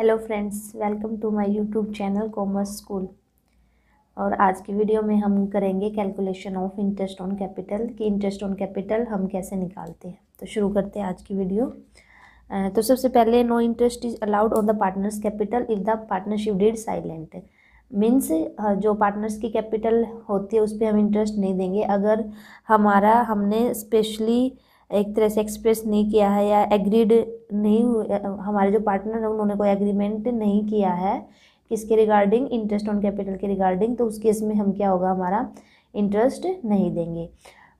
hello friends welcome to my YouTube channel commerce school और आज की वीडियो में हम करेंगे calculation of interest on capital कि इंटरेस्ट ऑन कैपिटल हम कैसे निकालते हैं तो शुरू करते हैं आज की वीडियो तो सबसे पहले no interest is allowed on the partners capital if the partnership deed silent means जो पार्टनर्स की कैपिटल होती है उस पर हम इंटरेस्ट नहीं देंगे अगर हमारा हमने स्पेशली एक तरह से एक्सप्रेस नहीं किया है या एग्रीड नहीं हमारे जो पार्टनर हैं उन्होंने कोई एग्रीमेंट नहीं किया है किसके रिगार्डिंग इंटरेस्ट ऑन कैपिटल के रिगार्डिंग तो उस केस में हम क्या होगा हमारा इंटरेस्ट नहीं देंगे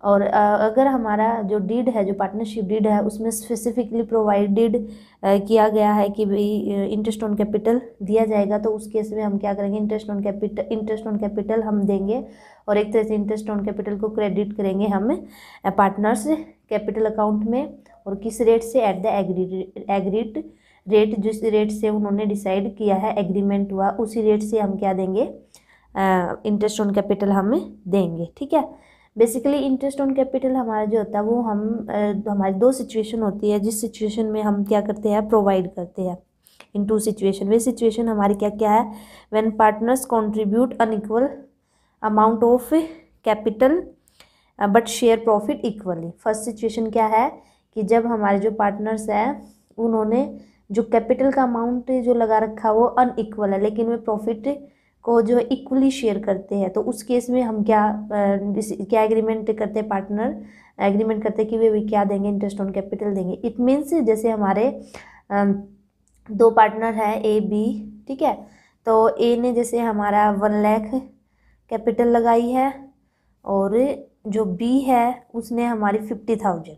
और अगर हमारा जो डीड है जो पार्टनरशिप डीड है उसमें स्पेसिफिकली प्रोवाइडेड किया गया है कि भाई इंटरेस्ट ऑन कैपिटल दिया जाएगा तो उस केस में हम क्या करेंगे interest on capital interest on capital हम देंगे और एक तरह से इंटरेस्ट ऑन कैपिटल को क्रेडिट करेंगे हम पार्टनर्स कैपिटल अकाउंट में और किस रेट से at the agreed agreed rate जिस रेट से उन्होंने डिसाइड किया है एग्रीमेंट हुआ उसी रेट से हम क्या देंगे इंटरेस्ट ऑन कैपिटल हम देंगे ठीक है बेसिकली इंटरेस्ट ऑन कैपिटल हमारा जो होता है वो हम हमारी दो सिचुएशन होती है जिस सिचुएशन में हम क्या करते हैं प्रोवाइड करते हैं इन टू सिचुएशन वे सिचुएशन हमारी क्या क्या है when partners contribute unequal amount of capital but share profit equally first situation क्या है कि जब हमारे जो पार्टनर्स हैं उन्होंने जो कैपिटल का अमाउंट जो लगा रखा वो अनइक्वल है लेकिन वे प्रॉफिट को जो है इक्वली शेयर करते हैं तो उस केस में हम क्या क्या एग्रीमेंट करते हैं पार्टनर एग्रीमेंट करते हैं कि वे क्या देंगे इंटरेस्ट ऑन कैपिटल देंगे इट मीन्स जैसे हमारे दो पार्टनर हैं ए बी ठीक है तो ए ने जैसे हमारा वन लैख कैपिटल लगाई है और जो बी है उसने हमारी फिफ्टी थाउजेंड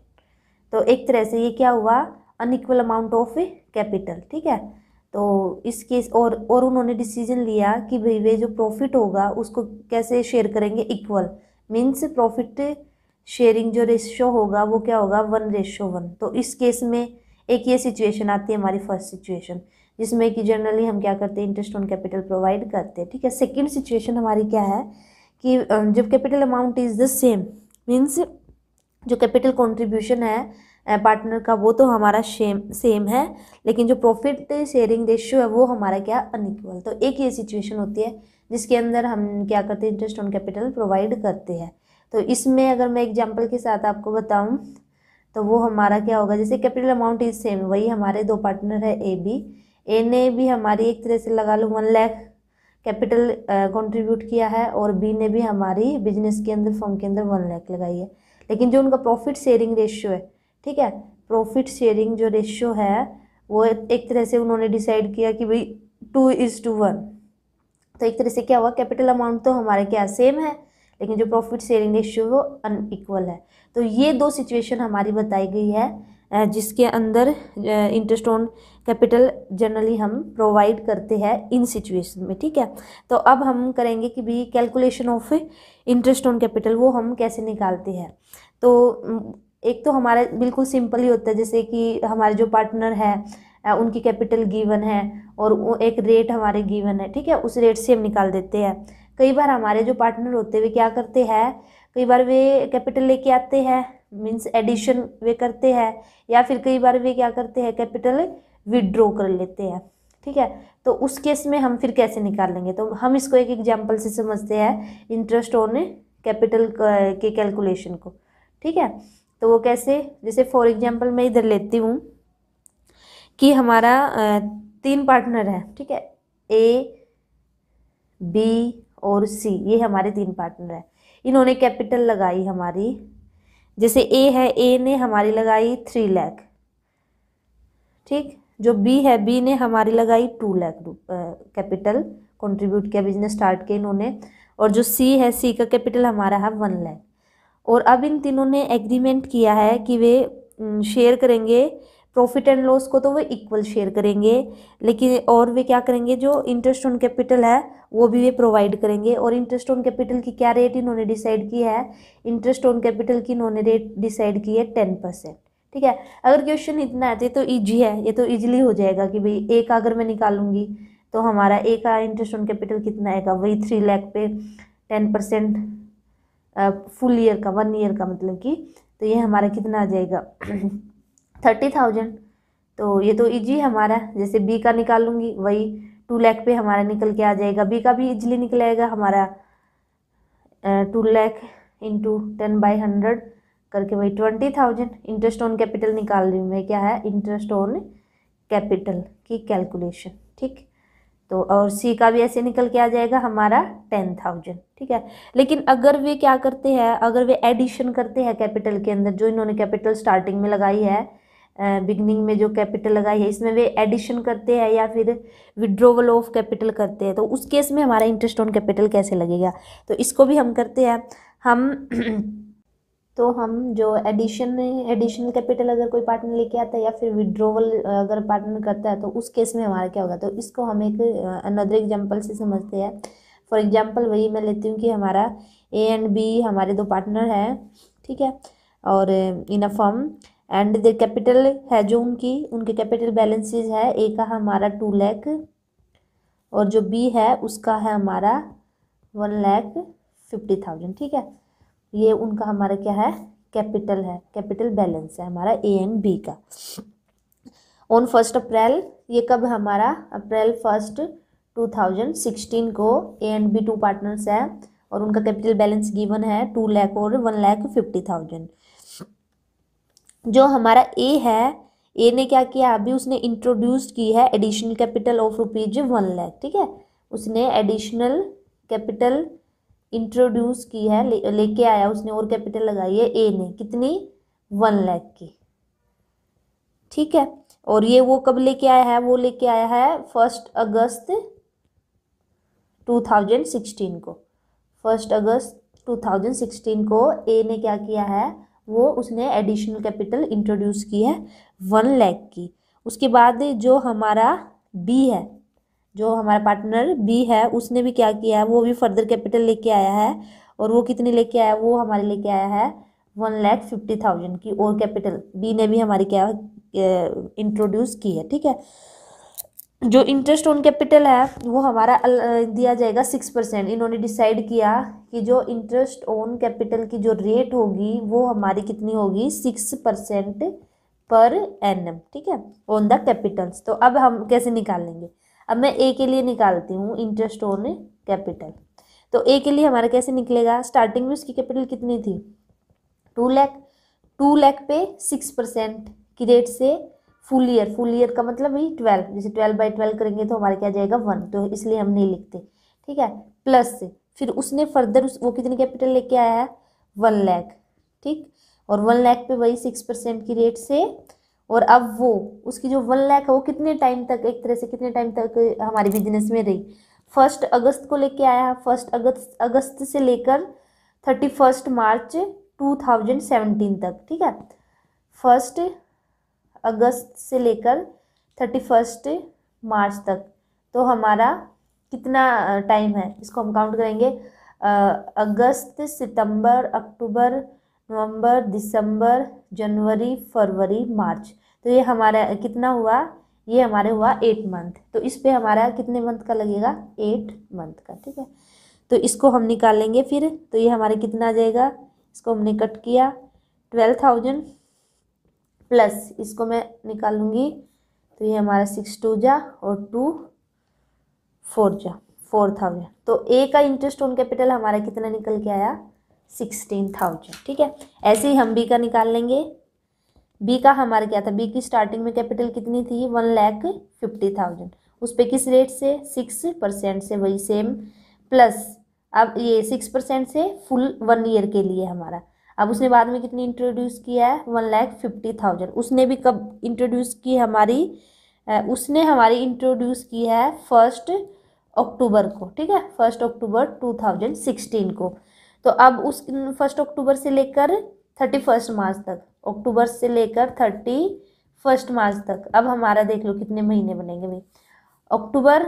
तो एक तरह से ये क्या हुआ अनइक्वल अमाउंट ऑफ कैपिटल ठीक है तो इस केस और और उन्होंने डिसीजन लिया कि भाई वे जो प्रॉफिट होगा उसको कैसे शेयर करेंगे इक्वल मीन्स प्रॉफिट शेयरिंग जो रेशो होगा वो क्या होगा वन रेशो वन तो इस केस में एक ये सिचुएशन आती है हमारी फर्स्ट सिचुएशन जिसमें कि जनरली हम क्या करते हैं इंटरेस्ट ऑन कैपिटल प्रोवाइड करते हैं ठीक है सेकेंड सिचुएशन हमारी क्या है कि जब capital amount is the same means जो कैपिटल कॉन्ट्रीब्यूशन है पार्टनर का वो तो हमारा सेम सेम है लेकिन जो प्रॉफिट शेयरिंग रेशियो है वो हमारा क्या अनइक्वल तो एक ये सिचुएशन होती है जिसके अंदर हम क्या करते हैं इंटरेस्ट ऑन कैपिटल प्रोवाइड करते हैं तो इसमें अगर मैं एग्जाम्पल के साथ आपको बताऊँ तो वो हमारा क्या होगा जैसे कैपिटल अमाउंट इज सेम वही हमारे दो पार्टनर है ए बी ए ने भी हमारी एक तरह से लगा लो वन लैख कैपिटल कंट्रीब्यूट किया है और बी ने भी हमारी बिजनेस के अंदर फॉर्म के अंदर वन लैख लगाई है लेकिन जो उनका प्रॉफिट शेयरिंग रेशियो है ठीक है प्रॉफिट शेयरिंग जो रेशियो है वो एक तरह से उन्होंने डिसाइड किया कि भाई टू इज़ टू वन तो एक तरह से क्या हुआ कैपिटल अमाउंट तो हमारे क्या सेम है लेकिन जो प्रॉफिट शेयरिंग रेशियो वो अनइक्वल है तो ये दो सिचुएशन हमारी बताई गई है जिसके अंदर इंटरेस्ट ऑन कैपिटल जनरली हम प्रोवाइड करते हैं इन सिचुएशन में ठीक है तो अब हम करेंगे कि भी calculation of interest on capital वो हम कैसे निकालते हैं तो एक तो हमारा बिल्कुल सिंपल ही होता है जैसे कि हमारे जो पार्टनर है उनकी कैपिटल गिवन है और एक रेट हमारे गिवन है ठीक है उस रेट से हम निकाल देते हैं कई बार हमारे जो पार्टनर होते हैं वे क्या करते हैं कई बार वे कैपिटल लेके आते हैं मीन्स एडिशन वे करते हैं या फिर कई बार वे क्या करते हैं कैपिटल विड्रॉ कर लेते हैं ठीक है तो उस केस में हम फिर कैसे निकालेंगे तो हम इसको एक एग्जाम्पल से समझते हैं इंटरेस्ट ऑन कैपिटल के कैलकुलेशन को ठीक है तो वो कैसे जैसे फॉर एग्जांपल मैं इधर लेती हूँ कि हमारा तीन पार्टनर है ठीक है ए बी और सी ये हमारे तीन पार्टनर है इन्होंने कैपिटल लगाई हमारी जैसे ए है ए ने हमारी लगाई थ्री लैख ठीक जो बी है बी ने हमारी लगाई टू लैख कैपिटल कंट्रीब्यूट किया बिजनेस स्टार्ट किया इन्होंने और जो सी है सी का कैपिटल हमारा है वन लैख और अब इन तीनों ने एग्रीमेंट किया है कि वे शेयर करेंगे प्रॉफिट एंड लॉस को तो वे इक्वल शेयर करेंगे लेकिन और वे क्या करेंगे जो इंटरेस्ट ऑन कैपिटल है वो भी वे प्रोवाइड करेंगे और इंटरेस्ट ऑन कैपिटल की क्या रेट इन्होंने डिसाइड की है इंटरेस्ट ऑन कैपिटल की इन्होंने रेट डिसाइड की है टेन परसेंट ठीक है अगर क्वेश्चन इतना है तो ईजी तो है ये तो ईजिली हो जाएगा कि भाई एक अगर मैं निकालूंगी तो हमारा एक का इंटरेस्ट ऑन कैपिटल कितना आएगा वही थ्री लैख पे टेन परसेंट फुल ईयर का वन ईयर का मतलब कि तो ये हमारा कितना आ जाएगा थर्टी थाउजेंड तो ये तो इजी है हमारा जैसे बी का निकाल लूँगी वही टू लैख पे हमारा निकल के आ जाएगा बी का भी इजली निकल आएगा हमारा two lakh into ten by hundred करके वही twenty thousand interest on capital निकाल रही हूँ मैं क्या है इंटरेस्ट ऑन कैपिटल की कैलकुलेशन ठीक तो और सी का भी ऐसे निकल के आ जाएगा हमारा टेन थाउजेंड ठीक है लेकिन अगर वे क्या करते हैं अगर वे एडिशन करते हैं कैपिटल के अंदर जो इन्होंने कैपिटल स्टार्टिंग में लगाई है बिगनिंग में जो कैपिटल लगाई है इसमें वे एडिशन करते हैं या फिर विड्रोवल ऑफ कैपिटल करते हैं तो उस केस में हमारा इंटरेस्ट ऑन कैपिटल कैसे लगेगा तो इसको भी हम करते हैं हम तो हम जो एडिशन एडिशनल कैपिटल अगर कोई पार्टनर लेके आता है या फिर विड्रोवल अगर पार्टनर करता है तो उस केस में हमारा क्या होगा तो इसको हम एक अनदर एग्जाम्पल से समझते हैं फॉर एग्जाम्पल वही मैं लेती हूँ कि हमारा ए एंड बी हमारे दो पार्टनर हैं ठीक है और in a firm and the capital है जो उनकी उनके कैपिटल बैलेंसेज है ए का हमारा टू लैख और जो बी है उसका है हमारा वन लैख फिफ्टी थाउजेंड ठीक है ये उनका हमारा क्या है कैपिटल है कैपिटल बैलेंस है हमारा ए एंड बी का ऑन फर्स्ट अप्रैल ये कब हमारा अप्रैल फर्स्ट 2016 को A and B two partners है और उनका कैपिटल बैलेंस गिवन है टू लैख और वन लैख फिफ्टी थाउजेंड जो हमारा ए है ए ने क्या किया अभी उसने इंट्रोड्यूस की है additional capital of rupees one lakh ठीक है उसने एडिशनल कैपिटल इंट्रोड्यूस की है ले, लेके आया उसने और कैपिटल लगाई है ए ने कितनी वन लैख की ठीक है और ये वो कब लेके आया है वो लेके आया है फर्स्ट अगस्त 2016 को फर्स्ट अगस्त 2016 को ए ने क्या किया है वो उसने एडिशनल कैपिटल इंट्रोड्यूस की है वन लैख की उसके बाद जो हमारा बी है जो हमारा पार्टनर बी है उसने भी क्या किया है वो भी फर्दर कैपिटल लेके आया है और वो कितनी लेके आया वो हमारे लेके आया है वन लैख फिफ्टी थाउजेंड की और कैपिटल बी ने भी हमारी क्या इंट्रोड्यूस की है ठीक है जो इंटरेस्ट ऑन कैपिटल है वो हमारा दिया जाएगा सिक्स परसेंट इन्होंने डिसाइड किया कि जो इंटरेस्ट ऑन कैपिटल की जो रेट होगी वो हमारी कितनी होगी सिक्स परसेंट पर एन ठीक है ऑन द कैपिटल्स तो अब हम कैसे निकाल लेंगे अब मैं ए के लिए निकालती हूँ इंटरेस्ट ऑन कैपिटल तो ए के लिए हमारा कैसे निकलेगा स्टार्टिंग में उसकी कैपिटल कितनी थी टू लैख टू लैख पे सिक्स परसेंट की रेट से फुल ईयर फुल ईयर का मतलब ही ट्वेल्व जैसे ट्वेल्व बाई ट्वेल्व करेंगे तो हमारा क्या जाएगा वन तो इसलिए हम नहीं लिखते ठीक है प्लस से फिर उसने फर्दर उस वो कितनी कैपिटल लेके आया है वन लैख ठीक और वन लैख पे वही सिक्स परसेंट की रेट से और अब वो उसकी जो वन लैक है वो कितने टाइम तक एक तरह से कितने टाइम तक हमारे बिजनेस में रही फर्स्ट अगस्त को लेके आया फर्स्ट अगस्त अगस्त से लेकर thirty first March two thousand seventeen तक ठीक है फर्स्ट अगस्त से लेकर थर्टी फर्स्ट मार्च तक तो हमारा कितना टाइम है इसको हम काउंट करेंगे अगस्त सितंबर अक्टूबर नवंबर दिसंबर जनवरी फरवरी मार्च तो ये हमारा कितना हुआ ये हमारे हुआ एट मंथ तो इस पे हमारा कितने मंथ का लगेगा एट मंथ का ठीक है तो इसको हम निकालेंगे फिर तो ये हमारे कितना आ जाएगा इसको हमने कट किया ट्वेल्व थाउजेंड प्लस इसको मैं निकालूंगी तो ये हमारा सिक्स टू जा और टू फोर जा फोर थाउजेंड तो ए का इंटरेस्ट ऑन कैपिटल हमारा कितना निकल के आया सिक्सटीन थाउजेंड ठीक है ऐसे ही हम बी का निकाल लेंगे बी का हमारा क्या था बी की स्टार्टिंग में कैपिटल कितनी थी वन लैख फिफ्टी थाउजेंड उस पर किस रेट से सिक्स परसेंट से वही सेम प्लस अब ये सिक्स परसेंट से फुल वन ईयर के लिए हमारा अब उसने बाद में कितनी इंट्रोड्यूस किया है वन लैख फिफ्टी थाउजेंड उसने भी कब इंट्रोड्यूस की हमारी उसने हमारी इंट्रोड्यूस की है फर्स्ट अक्टूबर को ठीक है first October two thousand sixteen को तो अब उस फर्स्ट अक्टूबर से लेकर थर्टी फर्स्ट मार्च तक अक्टूबर से लेकर थर्टी फर्स्ट मार्च तक अब हमारा देख लो कितने महीने बनेंगे भाई अक्टूबर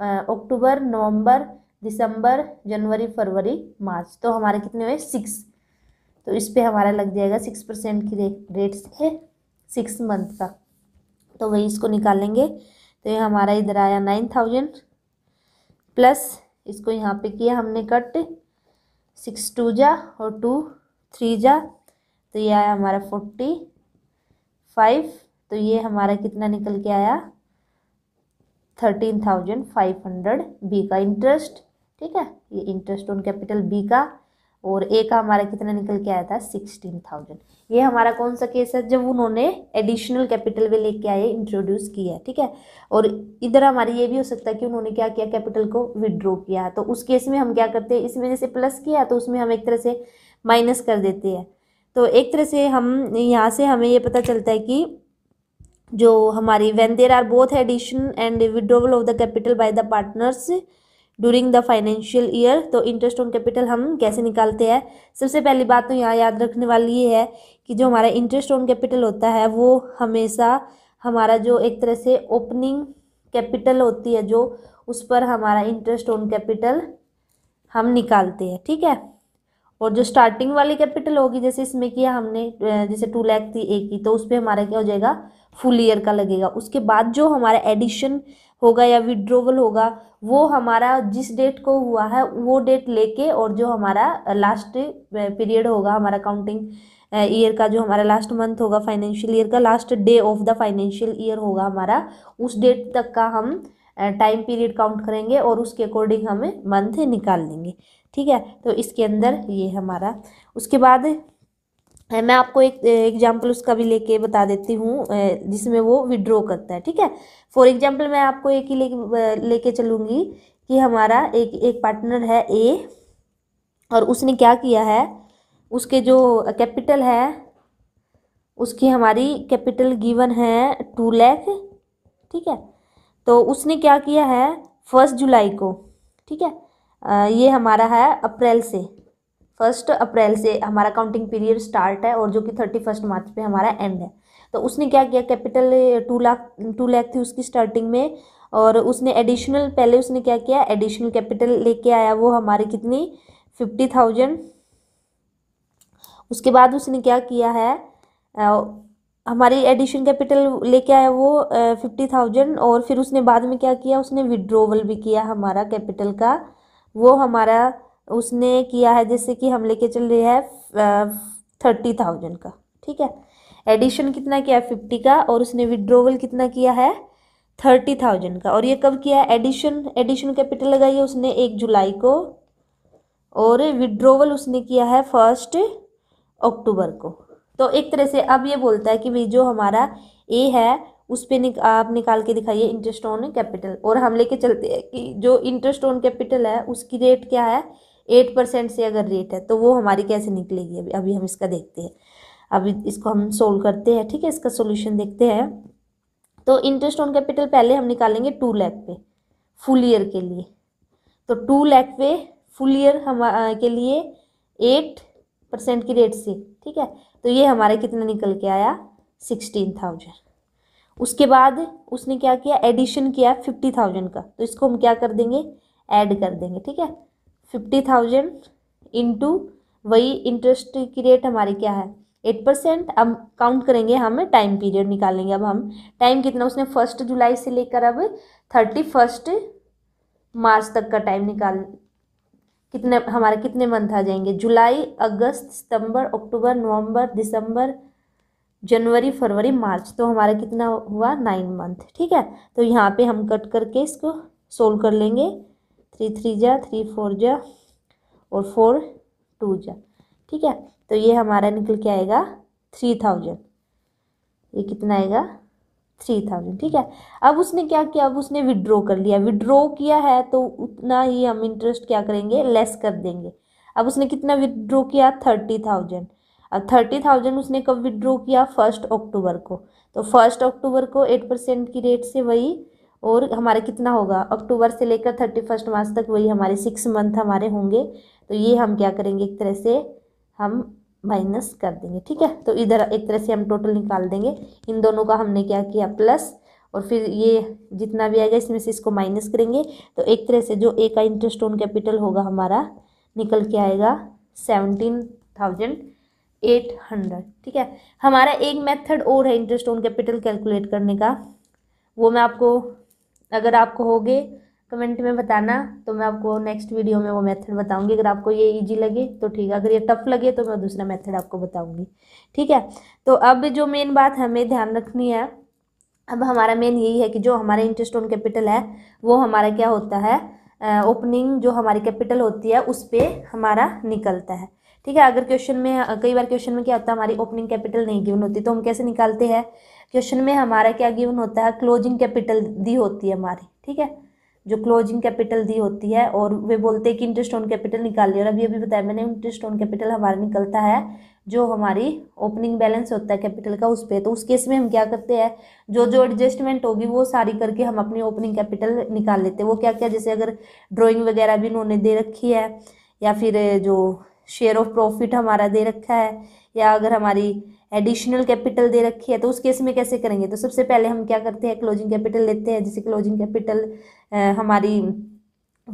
अक्टूबर नवंबर दिसंबर जनवरी फरवरी मार्च तो हमारे कितने हुए सिक्स तो इस पर हमारा लग जाएगा सिक्स परसेंट की रेट से सिक्स मंथ का तो वही इसको निकालेंगे तो ये हमारा इधर आया नाइन थाउजेंड प्लस इसको यहाँ पे किया हमने कट सिक्स टू जा और टू थ्री जा तो ये आया हमारा फोर्टी फाइव तो ये हमारा कितना निकल के आया thirteen thousand five hundred B का इंटरेस्ट ठीक है ये इंटरेस्ट ऑन कैपिटल बी का और ए का हमारा कितना निकल के आया था सिक्सटीन थाउजेंड ये हमारा कौन सा केस है जब उन्होंने एडिशनल कैपिटल में लेके आए इंट्रोड्यूस किया है ठीक है और इधर हमारे ये भी हो सकता है कि उन्होंने क्या किया कैपिटल को विड्रॉ किया तो उस केस में हम क्या करते हैं इसमें जैसे प्लस किया तो उसमें हम एक तरह से माइनस कर देते हैं तो एक तरह से हम यहाँ से हमें ये पता चलता है कि जो हमारी when there are both addition and withdrawal of the capital by the partners during the financial year तो इंटरेस्ट ऑन कैपिटल हम कैसे निकालते हैं सबसे पहली बात तो यहाँ याद रखने वाली ये है कि जो हमारा इंटरेस्ट ऑन कैपिटल होता है वो हमेशा हमारा जो एक तरह से ओपनिंग कैपिटल होती है जो उस पर हमारा इंटरेस्ट ऑन कैपिटल हम निकालते हैं ठीक है और जो स्टार्टिंग वाली कैपिटल होगी जैसे इसमें किया हमने जैसे टू लैख थी एक की तो उस पर हमारा क्या हो जाएगा फुल ईयर का लगेगा उसके बाद जो हमारा एडिशन होगा या विड्रोवल होगा वो हमारा जिस डेट को हुआ है वो डेट लेके और जो हमारा लास्ट पीरियड होगा हमारा काउंटिंग ईयर का जो हमारा लास्ट मंथ होगा फाइनेंशियल ईयर का last day of the financial year होगा हमारा उस डेट तक का हम टाइम पीरियड काउंट करेंगे और उसके अकॉर्डिंग हमें मंथ निकाल लेंगे ठीक है तो इसके अंदर ये हमारा उसके बाद मैं आपको एक एग्जाम्पल उसका भी लेके बता देती हूँ जिसमें वो विड्रॉ करता है ठीक है फॉर एग्जाम्पल मैं आपको एक ही लेके लेके चलूँगी कि हमारा एक एक पार्टनर है ए और उसने क्या किया है उसके जो कैपिटल है उसकी हमारी कैपिटल गिवन है टू लैख ठीक है तो उसने क्या किया है फर्स्ट जुलाई को ठीक है ये हमारा है अप्रैल से फर्स्ट अप्रैल से हमारा काउंटिंग पीरियड स्टार्ट है और जो कि थर्टी फर्स्ट मार्च पे हमारा एंड है तो उसने क्या किया capital two lakh two lakh थी उसकी स्टार्टिंग में और उसने एडिशनल पहले उसने क्या किया एडिशनल कैपिटल लेके आया वो हमारी कितनी फिफ्टी थाउजेंड उसके बाद उसने क्या किया है हमारी एडिशन कैपिटल लेके आया वो फिफ्टी थाउजेंड और फिर उसने बाद में क्या किया उसने विड्रोवल भी किया हमारा कैपिटल का वो हमारा उसने किया है जैसे कि हम लेके चल रहे हैं थर्टी थाउजेंड का ठीक है एडिशन कितना किया है फिफ्टी का और उसने विड्रोवल कितना किया है थर्टी थाउजेंड का और ये कब किया है एडिशन एडिशन कैपिटल लगाई है उसने एक जुलाई को और विड्रोवल उसने किया है फर्स्ट अक्टूबर को तो एक तरह से अब ये बोलता है कि भाई जो हमारा ए है उस पर निक, आप निकाल के दिखाइए इंटरेस्ट ऑन कैपिटल और हम लेके चलते हैं कि जो इंटरेस्ट ऑन कैपिटल है उसकी रेट क्या है एट परसेंट से अगर रेट है तो वो हमारी कैसे निकलेगी अभी अभी हम इसका देखते हैं अभी इसको हम सोल्व करते हैं ठीक है इसका सोल्यूशन देखते हैं तो इंटरेस्ट ऑन कैपिटल पहले हम निकालेंगे टू लैख पे फुल ईयर के लिए तो टू लैख पे फुल ईयर हम के लिए एट परसेंट की रेट से ठीक है तो ये हमारे कितना निकल के आया सिक्सटीन थाउजेंड उसके बाद उसने क्या किया एडिशन किया फिफ्टी थाउजेंड का तो इसको हम क्या कर देंगे ऐड कर देंगे ठीक है फिफ्टी थाउजेंड इंटू वही इंटरेस्ट की रेट हमारी क्या है एट परसेंट अब काउंट करेंगे हम टाइम पीरियड निकालेंगे अब हम टाइम कितना उसने फर्स्ट जुलाई से लेकर अब थर्टी फर्स्ट मार्च तक का टाइम निकाल कितने हमारे कितने मंथ आ जाएंगे जुलाई अगस्त सितंबर अक्टूबर नवंबर दिसंबर जनवरी फरवरी मार्च तो हमारा कितना हुआ नाइन मंथ ठीक है तो यहाँ पे हम कट करके इसको सोल्व कर लेंगे थ्री थ्री जा थ्री फोर जा और फोर टू जा ठीक है तो ये हमारा निकल के आएगा थ्री थाउजेंड ये कितना आएगा थ्री थाउजेंड ठीक है अब उसने क्या किया अब उसने विड्रॉ कर लिया विड्रॉ किया है तो उतना ही हम इंटरेस्ट क्या करेंगे लेस कर देंगे अब उसने कितना विड्रॉ किया थर्टी थाउजेंड अब थर्टी थाउजेंड उसने कब विड्रॉ किया फर्स्ट अक्टूबर को तो फर्स्ट अक्टूबर को एट परसेंट की रेट से वही और हमारा कितना होगा अक्टूबर से लेकर थर्टी फर्स्ट मार्च तक वही हमारे सिक्स मंथ हमारे होंगे तो ये हम क्या करेंगे एक तरह से हम माइनस कर देंगे ठीक है तो इधर एक तरह से हम टोटल निकाल देंगे इन दोनों का हमने क्या किया प्लस और फिर ये जितना भी आएगा इसमें से इसको माइनस करेंगे तो एक तरह से जो ए का इंटरेस्ट ऑन कैपिटल होगा हमारा निकल के आएगा सेवनटीन थाउजेंड एट हंड्रेड ठीक है हमारा एक मेथड और है इंटरेस्ट ऑन कैपिटल कैलकुलेट करने का वो मैं आपको अगर हो गए कमेंट में बताना तो मैं आपको नेक्स्ट वीडियो में वो मेथड बताऊंगी अगर आपको ये इजी लगे तो ठीक है अगर ये टफ लगे तो मैं दूसरा मेथड आपको बताऊंगी ठीक है तो अब जो मेन बात हमें ध्यान रखनी है अब हमारा मेन यही है कि जो हमारा इंटरेस्ट ऑन कैपिटल है वो हमारा क्या होता है ओपनिंग जो हमारी कैपिटल होती है उस पर हमारा निकलता है ठीक है अगर क्वेश्चन में कई बार क्वेश्चन में क्या होता है हमारी ओपनिंग कैपिटल नहीं गिवन होती तो हम कैसे निकालते हैं क्वेश्चन में हमारा क्या गिवन होता है क्लोजिंग कैपिटल दी होती है हमारी ठीक है जो क्लोजिंग कैपिटल दी होती है और वे बोलते हैं कि इंटरेस्ट ऑन कैपिटल निकाल लिया और अभी अभी बताया मैंने इंटरेस्ट ऑन कैपिटल हमारा निकलता है जो हमारी ओपनिंग बैलेंस होता है कैपिटल का उस पर तो उस केस में हम क्या करते हैं जो जो एडजस्टमेंट होगी वो सारी करके हम अपनी ओपनिंग कैपिटल निकाल लेते हैं वो क्या क्या जैसे अगर ड्रॉइंग वगैरह भी इन्होंने दे रखी है या फिर जो शेयर ऑफ प्रॉफिट हमारा दे रखा है या अगर हमारी एडिशनल कैपिटल दे रखी है तो उस केस में कैसे करेंगे तो सबसे पहले हम क्या करते हैं क्लोजिंग कैपिटल लेते हैं जैसे क्लोजिंग कैपिटल हमारी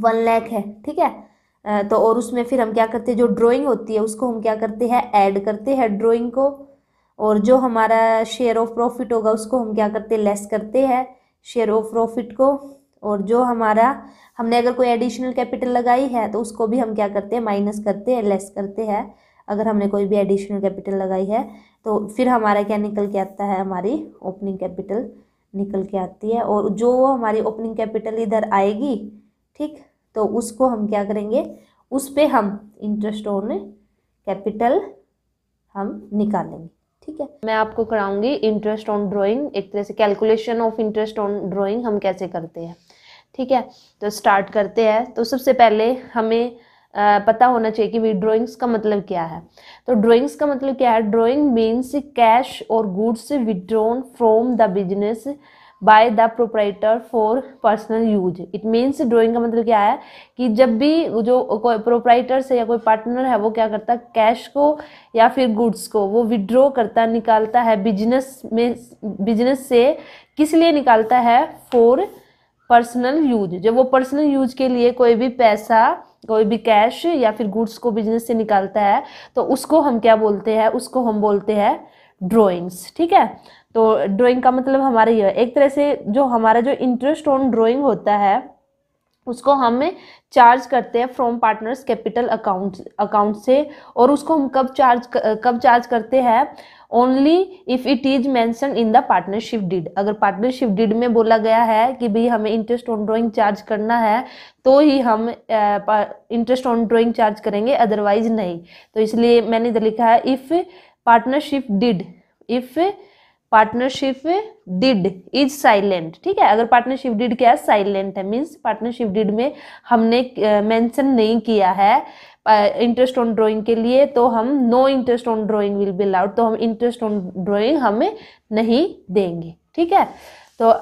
वन लैख है ठीक है तो और उसमें फिर हम क्या करते हैं जो ड्राइंग होती है उसको हम क्या करते हैं ऐड करते हैं ड्राइंग को और जो हमारा शेयर ऑफ प्रॉफिट होगा उसको हम क्या करते हैं लेस करते हैं शेयर ऑफ प्रॉफिट को और जो हमारा हमने अगर कोई एडिशनल कैपिटल लगाई है तो उसको भी हम क्या करते हैं माइनस करते हैं लेस करते हैं अगर हमने कोई भी एडिशनल कैपिटल लगाई है तो फिर हमारा क्या निकल के आता है हमारी ओपनिंग कैपिटल निकल के आती है और जो हमारी ओपनिंग कैपिटल इधर आएगी ठीक तो उसको हम क्या करेंगे उस पर हम इंटरेस्ट ऑन कैपिटल हम निकालेंगे ठीक है मैं आपको कराऊंगी इंटरेस्ट ऑन ड्राइंग एक तरह से calculation of interest on drawing हम कैसे करते हैं ठीक है तो स्टार्ट करते हैं तो सबसे पहले हमें पता होना चाहिए कि ड्रॉइंग्स का मतलब क्या है तो ड्रॉइंग्स का मतलब क्या है ड्रॉइंग मीन्स कैश और goods withdrawn from the business by the proprietor for personal use it means drawing का मतलब क्या है कि जब भी जो कोई प्रोपराइटर से या कोई पार्टनर है वो क्या करता है कैश को या फिर गुड्स को वो विड्रॉ करता निकालता है बिजनेस में बिजनेस से किस लिए निकालता है फॉर पर्सनल यूज जब वो पर्सनल यूज के लिए कोई भी पैसा कोई भी कैश या फिर गुड्स को बिजनेस से निकालता है तो उसको हम क्या बोलते हैं उसको हम बोलते हैं ड्रॉइंग्स ठीक है तो ड्रॉइंग का मतलब हमारा ये एक तरह से जो हमारा जो इंटरेस्ट ऑन ड्रॉइंग होता है उसको हम चार्ज करते हैं from partners capital account account से और उसको हम कब चार्ज कब चार्ज करते हैं only if it is mentioned in the partnership deed अगर पार्टनरशिप डीड में बोला गया है कि भाई हमें इंटरेस्ट ऑन ड्रॉइंग चार्ज करना है तो ही हम इंटरेस्ट ऑन ड्रॉइंग चार्ज करेंगे अदरवाइज नहीं तो इसलिए मैंने इधर लिखा है if partnership deed if partnership deed is silent ठीक है अगर पार्टनरशिप डिड क्या है साइलेंट है मीन्स पार्टनरशिप डिड में हमने मैंशन नहीं किया है इंटरेस्ट ऑन ड्राइंग के लिए तो हम no interest on drawing will be allowed तो हम इंटरेस्ट ऑन ड्राइंग हमें नहीं देंगे ठीक है तो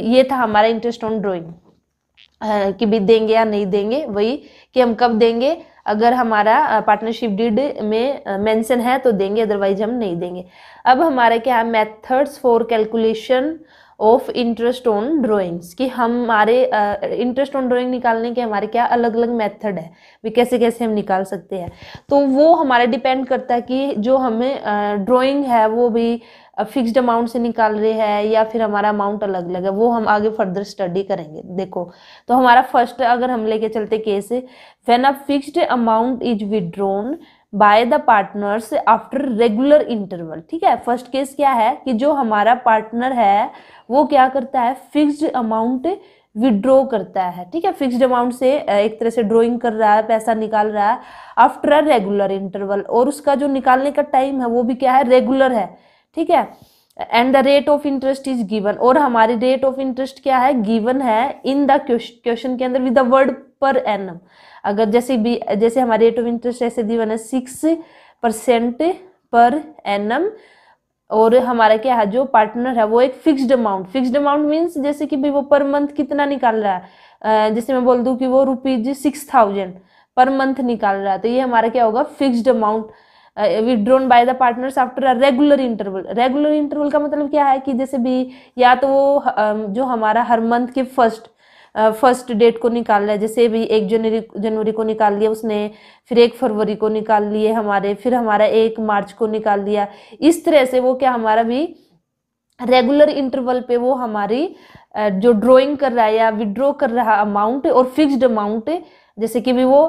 ये था हमारा इंटरेस्ट ऑन ड्राइंग कि भी देंगे या नहीं देंगे वही कि हम कब देंगे अगर हमारा पार्टनरशिप डीड में मेंशन है तो देंगे अदरवाइज हम नहीं देंगे अब हमारे क्या methods for calculation of interest on drawings कि हमारे इंटरेस्ट ऑन ड्राइंग निकालने के हमारे क्या अलग अलग मेथड है भी कैसे कैसे हम निकाल सकते हैं तो वो हमारे डिपेंड करता है कि जो हमें ड्राइंग uh, है वो भी फिक्स्ड uh, अमाउंट से निकाल रहे हैं या फिर हमारा अमाउंट अलग अलग है वो हम आगे फर्दर स्टडी करेंगे देखो तो हमारा फर्स्ट अगर हम लेके चलते case when a fixed amount is withdrawn by the partners after regular interval ठीक है फर्स्ट केस क्या है कि जो हमारा पार्टनर है वो क्या करता है फिक्स्ड अमाउंट विड्रॉ करता है ठीक है फिक्स्ड अमाउंट से एक तरह से ड्रॉइंग कर रहा है पैसा निकाल रहा है आफ्टर अ रेगुलर इंटरवल और उसका जो निकालने का टाइम है वो भी क्या है रेगुलर है ठीक है and the rate of interest is given और हमारी रेट ऑफ इंटरेस्ट क्या है गिवन है इन द क्वेश्चन के अंदर with the word per an अगर जैसे बी जैसे हमारे रेट ऑफ इंटरेस्ट ऐसे दी हुआ सिक्स परसेंट पर एन और हमारा क्या है जो पार्टनर है वो एक fixed amount fixed amount means जैसे कि भाई वो पर मंथ कितना निकाल रहा है जैसे मैं बोल दूँ कि वो rupees six thousand per month निकाल रहा है तो ये हमारा क्या होगा fixed amount withdrawn by the partners after a regular interval regular interval का मतलब क्या है कि जैसे भी या तो वो जो हमारा हर मंथ के फर्स्ट फर्स्ट डेट को निकाल लिया जैसे भी एक जनवरी जनवरी को निकाल लिया उसने फिर एक फरवरी को निकाल लिए हमारे फिर हमारा एक मार्च को निकाल लिया इस तरह से वो क्या हमारा भी रेगुलर इंटरवल पे वो हमारी जो ड्रॉइंग कर रहा है या विड्रॉ कर रहा अमाउंट और फिक्स्ड अमाउंट जैसे कि भी वो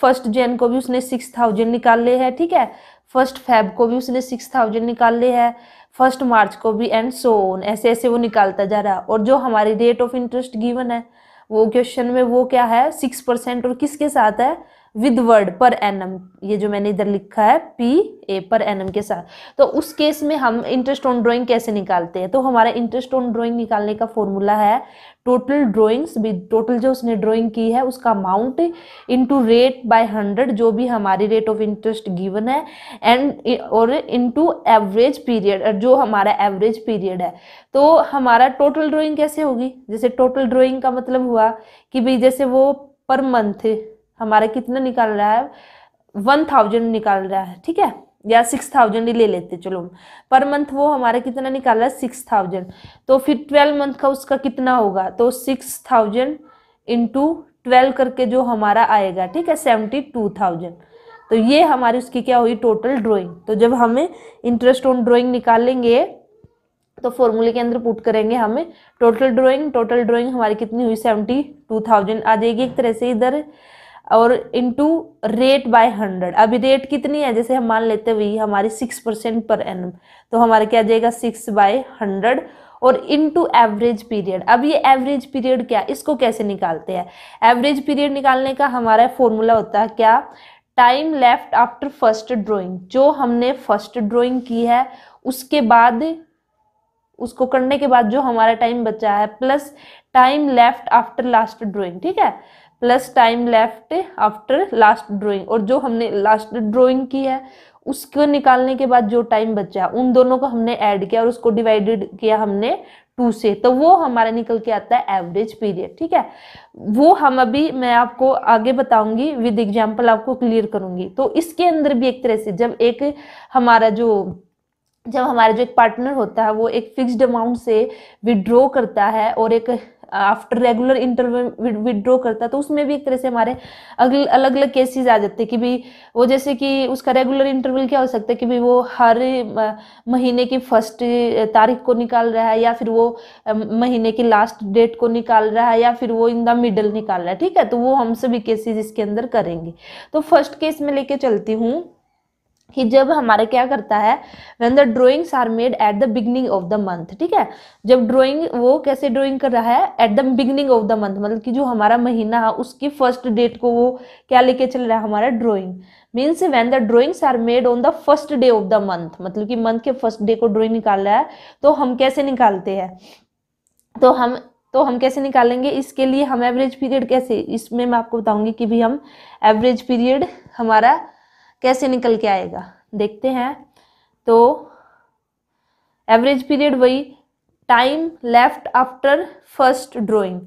फर्स्ट जैन को भी उसने सिक्स थाउजेंड निकाल ले है ठीक है फर्स्ट फैब को भी उसने सिक्स थाउजेंड निकाल ले है फर्स्ट मार्च को भी एंड सो ऑन ऐसे ऐसे वो निकालता जा रहा है और जो हमारी रेट ऑफ इंटरेस्ट गिवन है वो क्वेश्चन में वो क्या है सिक्स परसेंट और किसके साथ है विद वर्ड पर एम ये जो मैंने इधर लिखा है पी ए पर एम के साथ तो उस केस में हम इंटरेस्ट ऑन ड्राइंग कैसे निकालते हैं तो हमारा इंटरेस्ट ऑन ड्राइंग निकालने का फॉर्मूला है टोटल ड्राइंग्स टोटल जो उसने ड्राइंग की है उसका amount into rate by hundred जो भी हमारी रेट ऑफ इंटरेस्ट गिवन है एंड और इनटू एवरेज पीरियड जो हमारा एवरेज पीरियड है तो हमारा टोटल ड्राइंग कैसे होगी जैसे टोटल ड्राइंग का मतलब हुआ कि भाई जैसे वो पर मंथ हमारा कितना निकाल रहा है वन थाउजेंड निकाल रहा है ठीक है या सिक्स थाउजेंड ही ले लेते चलो पर मंथ वो हमारा कितना निकाल रहा है सिक्स थाउजेंड तो फिर ट्वेल्व मंथ का उसका कितना होगा तो सिक्स थाउजेंड इंटू ट्वेल्व करके जो हमारा आएगा ठीक है सेवेंटी टू थाउजेंड तो ये हमारी उसकी क्या हुई टोटल ड्रॉइंग तो जब हमें इंटरेस्ट ऑन ड्रॉइंग निकालेंगे तो फॉर्मूले के अंदर पुट करेंगे हमें टोटल ड्रॉइंग टोटल ड्रॉइंग हमारी कितनी हुई सेवेंटी टू थाउजेंड आ जाएगी एक तरह से इधर और इनटू रेट बाय हंड्रेड अभी रेट कितनी है जैसे हम मान लेते हुए हमारी सिक्स परसेंट पर एन तो हमारा क्या जाएगा सिक्स बाय हंड्रेड और इनटू एवरेज पीरियड अब ये एवरेज पीरियड क्या इसको कैसे निकालते हैं एवरेज पीरियड निकालने का हमारा फॉर्मूला होता है क्या time left after first drawing जो हमने फर्स्ट ड्रॉइंग की है उसके बाद उसको करने के बाद जो हमारा टाइम बचा है plus time left after last drawing ठीक है plus time left after last drawing और जो हमने लास्ट ड्रॉइंग की है उसको निकालने के बाद जो टाइम बचा है उन दोनों को हमने ऐड किया और उसको डिवाइडेड किया हमने टू से तो वो हमारा निकल के आता है एवरेज पीरियड ठीक है वो हम अभी मैं आपको आगे बताऊंगी विद एग्जाम्पल आपको क्लियर करूंगी तो इसके अंदर भी एक तरह से जब एक हमारा जो जब हमारा जो एक पार्टनर होता है वो एक फिक्स्ड अमाउंट से विड्रॉ करता है और एक आफ्टर रेगुलर इंटरवल विदड्रॉ करता है तो उसमें भी एक तरह से हमारे अलग अलग केसेस आ जाते हैं कि भी वो जैसे कि उसका रेगुलर इंटरवल क्या हो सकता है कि भी वो हर महीने की फर्स्ट तारीख को निकाल रहा है या फिर वो महीने की लास्ट डेट को निकाल रहा है या फिर वो इन द मिडल निकाल रहा है ठीक है तो वो हम सभी केसेज इसके अंदर करेंगे तो फर्स्ट केस में लेके चलती हूँ कि जब हमारे क्या करता है when the drawings are made at the beginning of the month ठीक है जब ड्रॉइंग वो कैसे ड्रॉइंग कर रहा है at the beginning of the month मतलब कि जो हमारा महीना है उसकी फर्स्ट डेट को वो क्या लेके चल रहा है हमारा drawing means when the drawings are made on the first day of the month मतलब कि मंथ के फर्स्ट डे को ड्रॉइंग निकाल रहा है तो हम कैसे निकालते हैं तो हम तो हम कैसे निकालेंगे इसके लिए हम एवरेज पीरियड कैसे इसमें मैं आपको बताऊंगी कि भी हम एवरेज पीरियड हमारा कैसे निकल के आएगा देखते हैं तो एवरेज पीरियड वही time left after first drawing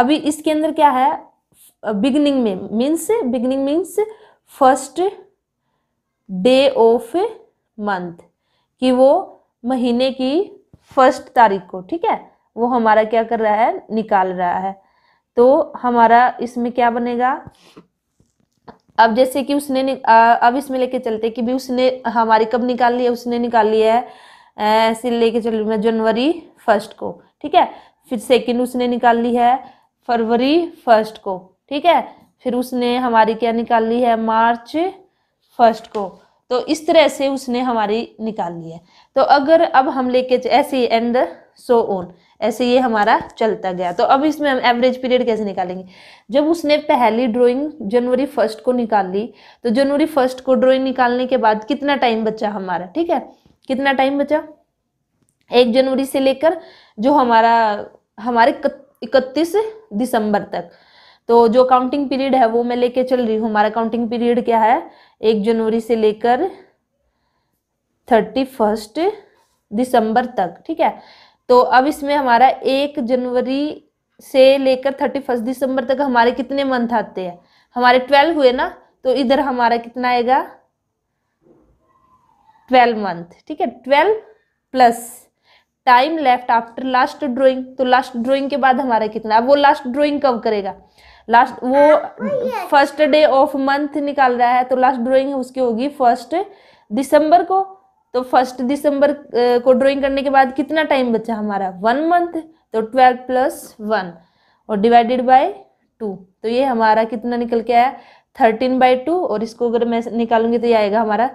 अभी इसके अंदर क्या है बिगनिंग में means beginning means first day of month कि वो महीने की फर्स्ट तारीख को ठीक है वो हमारा क्या कर रहा है निकाल रहा है तो हमारा इसमें क्या बनेगा अब जैसे कि उसने अब इसमें लेके चलते कि भी उसने हमारी कब निकाल लिया उसने निकाल लिया है ऐसे लेके चल मैं जनवरी फर्स्ट को ठीक है फिर सेकंड उसने निकाल ली है फरवरी फर्स्ट को ठीक है फिर उसने हमारी क्या निकाल ली है मार्च फर्स्ट को तो इस तरह से उसने हमारी निकाल ली है तो अगर अब हम लेके ऐसे एंड सो ऑन ऐसे ये हमारा चलता गया तो अब इसमें हम एवरेज पीरियड कैसे निकालेंगे जब उसने पहली ड्राइंग जनवरी फर्स्ट को निकाल ली तो जनवरी फर्स्ट को ड्राइंग निकालने के बाद कितना टाइम बचा हमारा ठीक है कितना टाइम बचा एक जनवरी से लेकर जो हमारा हमारे इकतीस दिसंबर तक तो जो काउंटिंग पीरियड है वो मैं लेके चल रही हूँ हमारा काउंटिंग पीरियड क्या है एक जनवरी से लेकर थर्टी फर्स्ट दिसंबर तक ठीक है तो अब इसमें हमारा एक जनवरी से लेकर थर्टी फर्स्ट दिसंबर तक हमारे कितने मंथ आते हैं हमारे ट्वेल्व हुए ना तो इधर हमारा कितना आएगा ट्वेल्व मंथ ठीक है twelve plus time left after last drawing तो लास्ट ड्रॉइंग के बाद हमारा कितना अब वो लास्ट ड्रॉइंग कब करेगा लास्ट वो फर्स्ट डे ऑफ मंथ निकाल रहा है तो लास्ट ड्राइंग उसकी होगी फर्स्ट दिसंबर को तो फर्स्ट दिसंबर को ड्राइंग करने के बाद कितना टाइम बचा हमारा वन मंथ तो ट्वेल्व प्लस वन और डिवाइडेड बाय टू तो ये हमारा कितना निकल के आया थर्टीन बाई टू और इसको अगर मैं निकालूंगी तो ये आएगा हमारा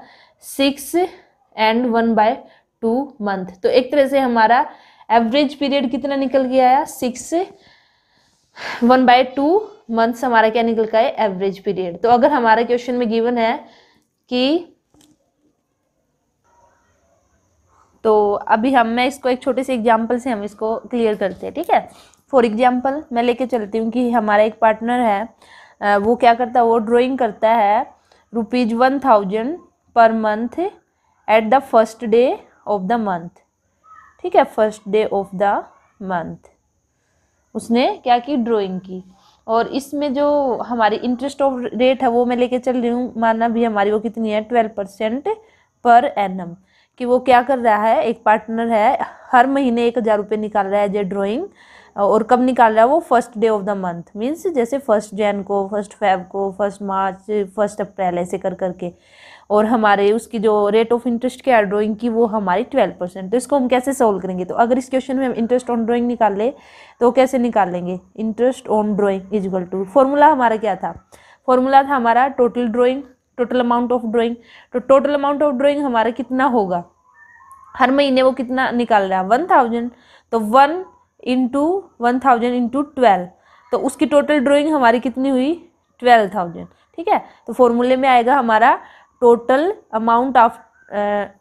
six and one by two month तो एक तरह से हमारा एवरेज पीरियड कितना निकल के आया six one by two months हमारा क्या निकल का है एवरेज पीरियड तो अगर हमारा क्वेश्चन में गिवन है कि तो अभी हम मैं इसको एक छोटे से एग्जाम्पल से हम इसको क्लियर करते हैं ठीक है फॉर एग्जाम्पल मैं लेके चलती हूँ कि हमारा एक पार्टनर है वो क्या करता है वो ड्राइंग करता है rupees one thousand per month at the first day of the month ठीक है first day of the month उसने क्या की ड्राइंग की और इसमें जो हमारी इंटरेस्ट ऑफ रेट है वो मैं लेके चल रही हूँ माना भी हमारी वो कितनी है ट्वेल्व परसेंट पर एनम कि वो क्या कर रहा है एक पार्टनर है हर महीने एक हज़ार रुपये निकाल रहा है जे ड्राइंग और कब निकाल रहा है वो first day of the month means जैसे फर्स्ट जैन को फर्स्ट फेब को फर्स्ट मार्च फर्स्ट अप्रैल ऐसे कर करके और हमारे उसकी जो रेट ऑफ इंटरेस्ट क्या है की वो हमारी ट्वेल्व परसेंट तो इसको हम कैसे सोल्व करेंगे तो अगर इस क्वेश्चन में हम इंटरेस्ट ऑन ड्रॉइंग निकाल लें तो कैसे निकाल लेंगे interest on drawing equal to formula हमारा क्या था फॉर्मूला था हमारा total drawing total amount of drawing तो टोटल अमाउंट ऑफ ड्रॉइंग हमारा कितना होगा हर महीने वो कितना निकाल रहा है वन थाउजेंड तो one into one thousand into twelve तो उसकी टोटल ड्रॉइंग हमारी कितनी हुई ट्वेल्व थाउजेंड ठीक है तो फॉर्मूले में आएगा हमारा total amount of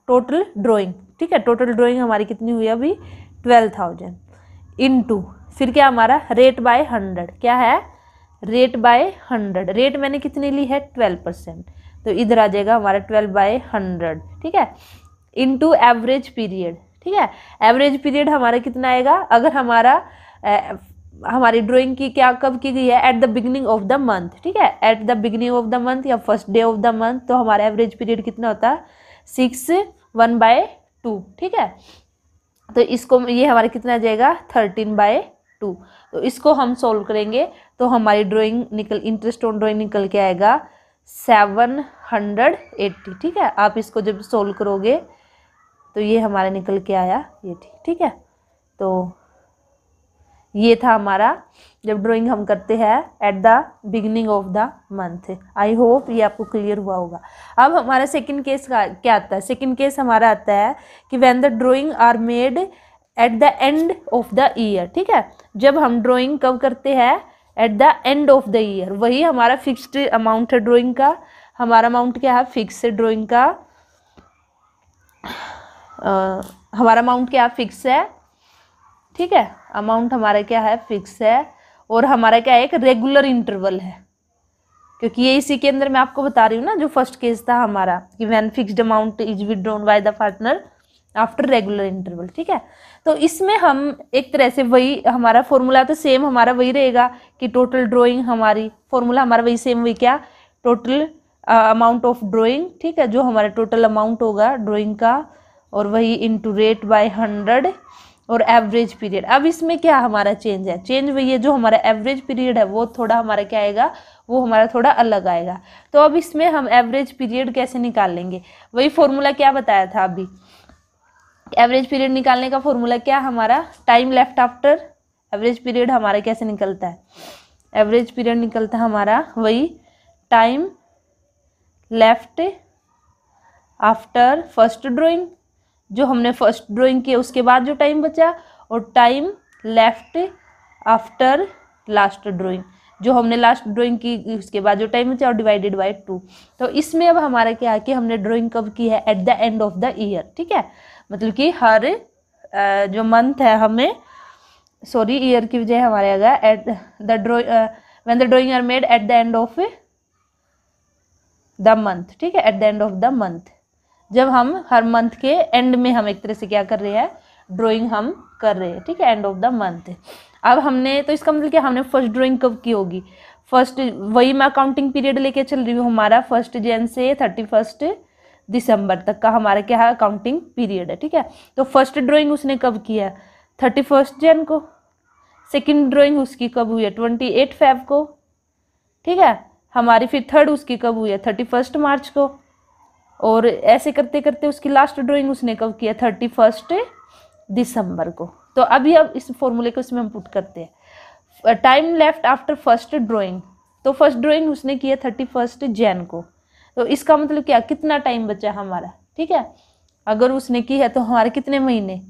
total drawing ठीक है टोटल ड्राइंग हमारी कितनी हुई अभी ट्वेल्व थाउजेंड इन टू फिर क्या हमारा रेट बाय हंड्रेड क्या है रेट बाय हंड्रेड रेट मैंने कितनी ली है ट्वेल्व परसेंट तो इधर आ जाएगा हमारा ट्वेल्व बाय हंड्रेड ठीक है इन टू एवरेज पीरियड ठीक है एवरेज पीरियड हमारा कितना आएगा अगर हमारा uh, हमारी ड्राइंग की क्या कब की गई है at the beginning of the month ठीक है at the beginning of the month या first day of the month तो हमारा एवरेज पीरियड कितना होता है सिक्स वन बाय टू ठीक है तो इसको ये हमारा कितना जाएगा थर्टीन बाय टू तो इसको हम सोल्व करेंगे तो हमारी ड्राइंग निकल इंटरेस्ट ऑन ड्राइंग निकल के आएगा सेवन हंड्रेड एट्टी ठीक है आप इसको जब सोल्व करोगे तो ये हमारा निकल के आया ये ठीक ठीक है तो ये था हमारा जब ड्राइंग हम करते हैं at the beginning of the month I hope ये आपको क्लियर हुआ होगा अब हमारा सेकंड केस का क्या आता है सेकंड केस हमारा आता है कि when the drawing are made at the end of the year ठीक है जब हम ड्राइंग कब करते हैं at the end of the year वही हमारा फिक्स्ड अमाउंट है ड्राइंग का हमारा अमाउंट क्या है फिक्स है ड्राइंग का आ, हमारा अमाउंट क्या फिक्स है ठीक है अमाउंट हमारा क्या है फिक्स है और हमारा क्या है एक रेगुलर इंटरवल है क्योंकि ये इसी के अंदर मैं आपको बता रही हूँ ना जो फर्स्ट केस था हमारा कि when fixed amount is withdrawn by the partner after regular interval ठीक है तो इसमें हम एक तरह से वही हमारा फॉर्मूला तो सेम हमारा वही रहेगा कि टोटल ड्रॉइंग हमारी फॉर्मूला हमारा वही सेम वही क्या टोटल अमाउंट ऑफ ड्रॉइंग ठीक है जो हमारा टोटल अमाउंट होगा ड्रॉइंग का और वही इंटू रेट बाय हंड्रेड और एवरेज पीरियड अब इसमें क्या हमारा चेंज है चेंज वही है जो हमारा एवरेज पीरियड है वो थोड़ा हमारा क्या आएगा वो हमारा थोड़ा अलग आएगा तो अब इसमें हम एवरेज पीरियड कैसे निकाल लेंगे वही फॉर्मूला क्या बताया था अभी एवरेज पीरियड निकालने का फॉर्मूला क्या हमारा time left after average period हमारा कैसे निकलता है एवरेज पीरियड निकलता है हमारा वही time left after first drawing जो हमने फर्स्ट ड्राइंग किया उसके बाद जो टाइम बचा और time left after last drawing जो हमने लास्ट ड्राइंग की उसके बाद जो टाइम बचा और डिवाइडेड बाय टू तो इसमें अब हमारा क्या है कि हमने ड्राइंग कब की है at the end of the year ठीक है मतलब कि हर जो मंथ है हमें सॉरी ईयर की वजह हमारे आ गया at the draw when the drawing are made at the end of the month ठीक है at the end of the month जब हम हर मंथ के एंड में हम एक तरह से क्या कर रहे हैं ड्राइंग हम कर रहे हैं ठीक है एंड ऑफ द मंथ अब हमने तो इसका मतलब क्या हमने फर्स्ट ड्राइंग कब की होगी फर्स्ट वही मैं अकाउंटिंग पीरियड लेके चल रही हूँ हमारा फर्स्ट जैन से थर्टी फर्स्ट दिसंबर तक का हमारा क्या है अकाउंटिंग पीरियड है ठीक है तो फर्स्ट ड्राइंग उसने कब किया है थर्टी फर्स्ट जैन को सेकेंड ड्राइंग उसकी कब हुई है ट्वेंटी एट फेब को ठीक है हमारी फिर थर्ड उसकी कब हुई है थर्टी फर्स्ट मार्च को और ऐसे करते करते उसकी लास्ट ड्राइंग उसने कब किया थर्टी फर्स्ट दिसंबर को तो अभी अब इस फॉर्मूले को इसमें हम पुट करते हैं time left after first drawing तो फर्स्ट ड्राइंग उसने किया थर्टी फर्स्ट जैन को तो इसका मतलब क्या कितना टाइम बचा हमारा ठीक है अगर उसने की है तो हमारे कितने महीने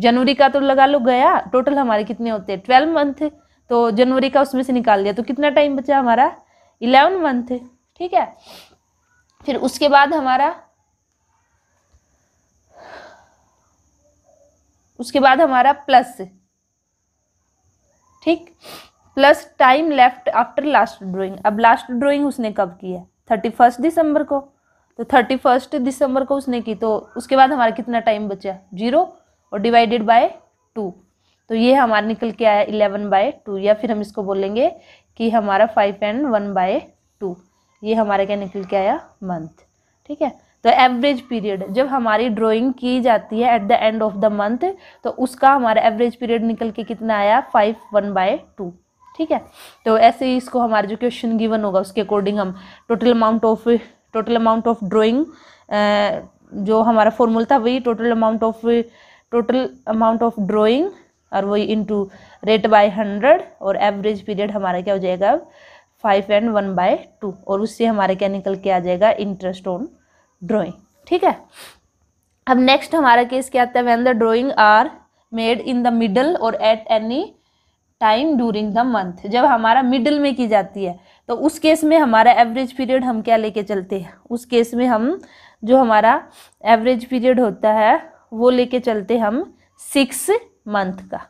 जनवरी का तो लगा लो गया टोटल हमारे कितने होते हैं ट्वेल्व मंथ तो जनवरी का उसमें से निकाल दिया तो कितना टाइम बचा हमारा इलेवन मंथ ठीक है फिर उसके बाद हमारा उसके बाद हमारा प्लस ठीक plus time left after last drawing अब लास्ट ड्राइंग उसने कब की है थर्टी फर्स्ट दिसंबर को तो थर्टी फर्स्ट दिसंबर को उसने की तो उसके बाद हमारा कितना टाइम बचा जीरो और डिवाइडेड बाय टू तो ये हमारा निकल के आया इलेवन बाय टू या फिर हम इसको बोलेंगे कि हमारा five and one by two ये हमारा क्या निकल के आया मंथ ठीक है तो एवरेज पीरियड जब हमारी ड्राइंग की जाती है at the end of the month तो उसका हमारा एवरेज पीरियड निकल के कितना आया फाइव वन बाय टू ठीक है तो ऐसे ही इसको हमारा जो क्वेश्चन गिवन होगा उसके अकॉर्डिंग हम total amount of total amount of drawing जो हमारा फॉर्मूल था वही total amount of total amount of drawing और वही इंटू रेट बाय हंड्रेड और एवरेज पीरियड हमारा क्या हो जाएगा अब five and one by two और उससे हमारे क्या निकल के आ जाएगा इंटरेस्ट ऑन ड्रॉइंग ठीक है अब नेक्स्ट हमारा केस क्या आता है when the drawing are made in the middle और at any time during the month जब हमारा मिडल में की जाती है तो उस केस में हमारा एवरेज पीरियड हम क्या लेके चलते हैं उस केस में हम जो हमारा एवरेज पीरियड होता है वो लेके चलते हम सिक्स मंथ का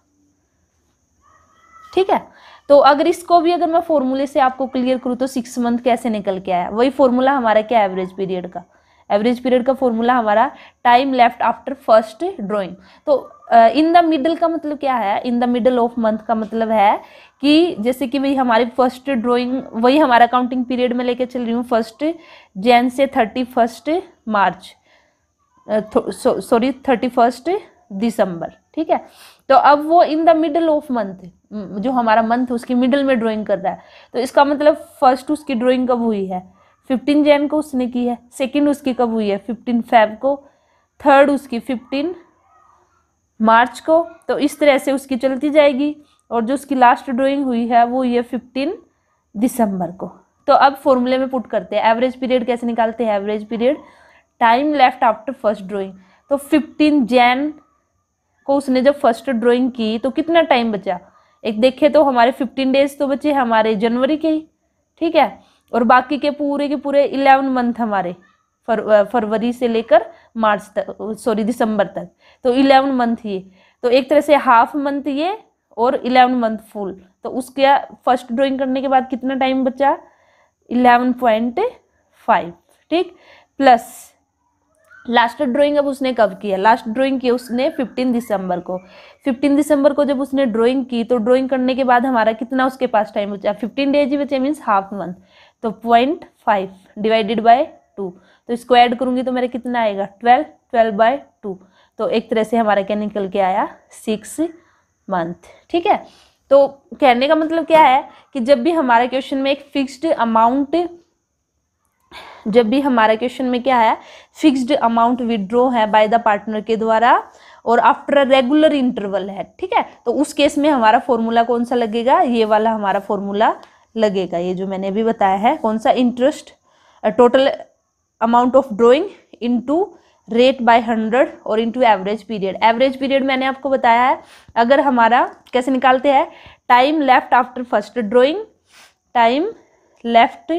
ठीक है तो अगर इसको भी अगर मैं फॉर्मूले से आपको क्लियर करूँ तो सिक्स मंथ कैसे निकल के आया वही फॉर्मूला हमारा क्या एवरेज पीरियड का एवरेज पीरियड का फॉर्मूला हमारा time left after first drawing तो इन द मिडल का मतलब क्या है in the middle of month का मतलब है कि जैसे कि भाई हमारी फर्स्ट ड्रॉइंग वही हमारा काउंटिंग पीरियड में लेके चल रही हूँ फर्स्ट जैन से thirty first March sorry thirty first December ठीक है तो अब वो in the middle of month जो हमारा मंथ उसकी मिडल में ड्राइंग कर रहा है तो इसका मतलब फर्स्ट उसकी ड्राइंग कब हुई है फिफ्टीन जैन को उसने की है सेकेंड उसकी कब हुई है फिफ्टीन फेब को थर्ड उसकी फिफ्टीन मार्च को तो इस तरह से उसकी चलती जाएगी और जो उसकी लास्ट ड्राइंग हुई है वो ये फिफ्टीन दिसंबर को तो अब फॉर्मूले में पुट करते हैं एवरेज पीरियड कैसे निकालते हैं average period time left after first drawing तो फिफ्टीन जैन को उसने जब फर्स्ट ड्राइंग की तो कितना टाइम बचा एक देखे तो हमारे फिफ्टीन डेज तो बचे हमारे जनवरी के ही ठीक है और बाकी के पूरे के पूरे इलेवन मंथ हमारे फरवरी से लेकर मार्च तक सॉरी दिसंबर तक तो इलेवन मंथ ये तो एक तरह से हाफ मंथ ये और इलेवन मंथ फुल तो उसके फर्स्ट ड्राइंग करने के बाद कितना टाइम बचा इलेवन पॉइंट फाइव ठीक प्लस लास्ट ड्राइंग अब उसने कब किया लास्ट ड्राइंग किया उसने 15 दिसंबर को 15 दिसंबर को जब उसने ड्राइंग की तो ड्राइंग करने के बाद हमारा कितना उसके पास टाइम बचा 15 डेज ही बचे मीन्स हाफ मंथ तो point five divided by two तो इसको ऐड करूँगी तो मेरा कितना आएगा ट्वेल्व ट्वेल्व बाय टू तो एक तरह से हमारा क्या निकल के आया सिक्स मंथ ठीक है तो कहने का मतलब क्या है कि जब भी हमारे क्वेश्चन में एक फिक्स्ड अमाउंट जब भी हमारा क्वेश्चन में क्या है फिक्स्ड अमाउंट विड्रॉ है बाय द पार्टनर के द्वारा और आफ्टर अ रेगुलर इंटरवल है ठीक है तो उस केस में हमारा फॉर्मूला कौन सा लगेगा ये वाला हमारा फॉर्मूला लगेगा ये जो मैंने अभी बताया है कौन सा interest total amount of drawing into rate by hundred और into average period average period मैंने आपको बताया है अगर हमारा कैसे निकालते हैं time left after first drawing time left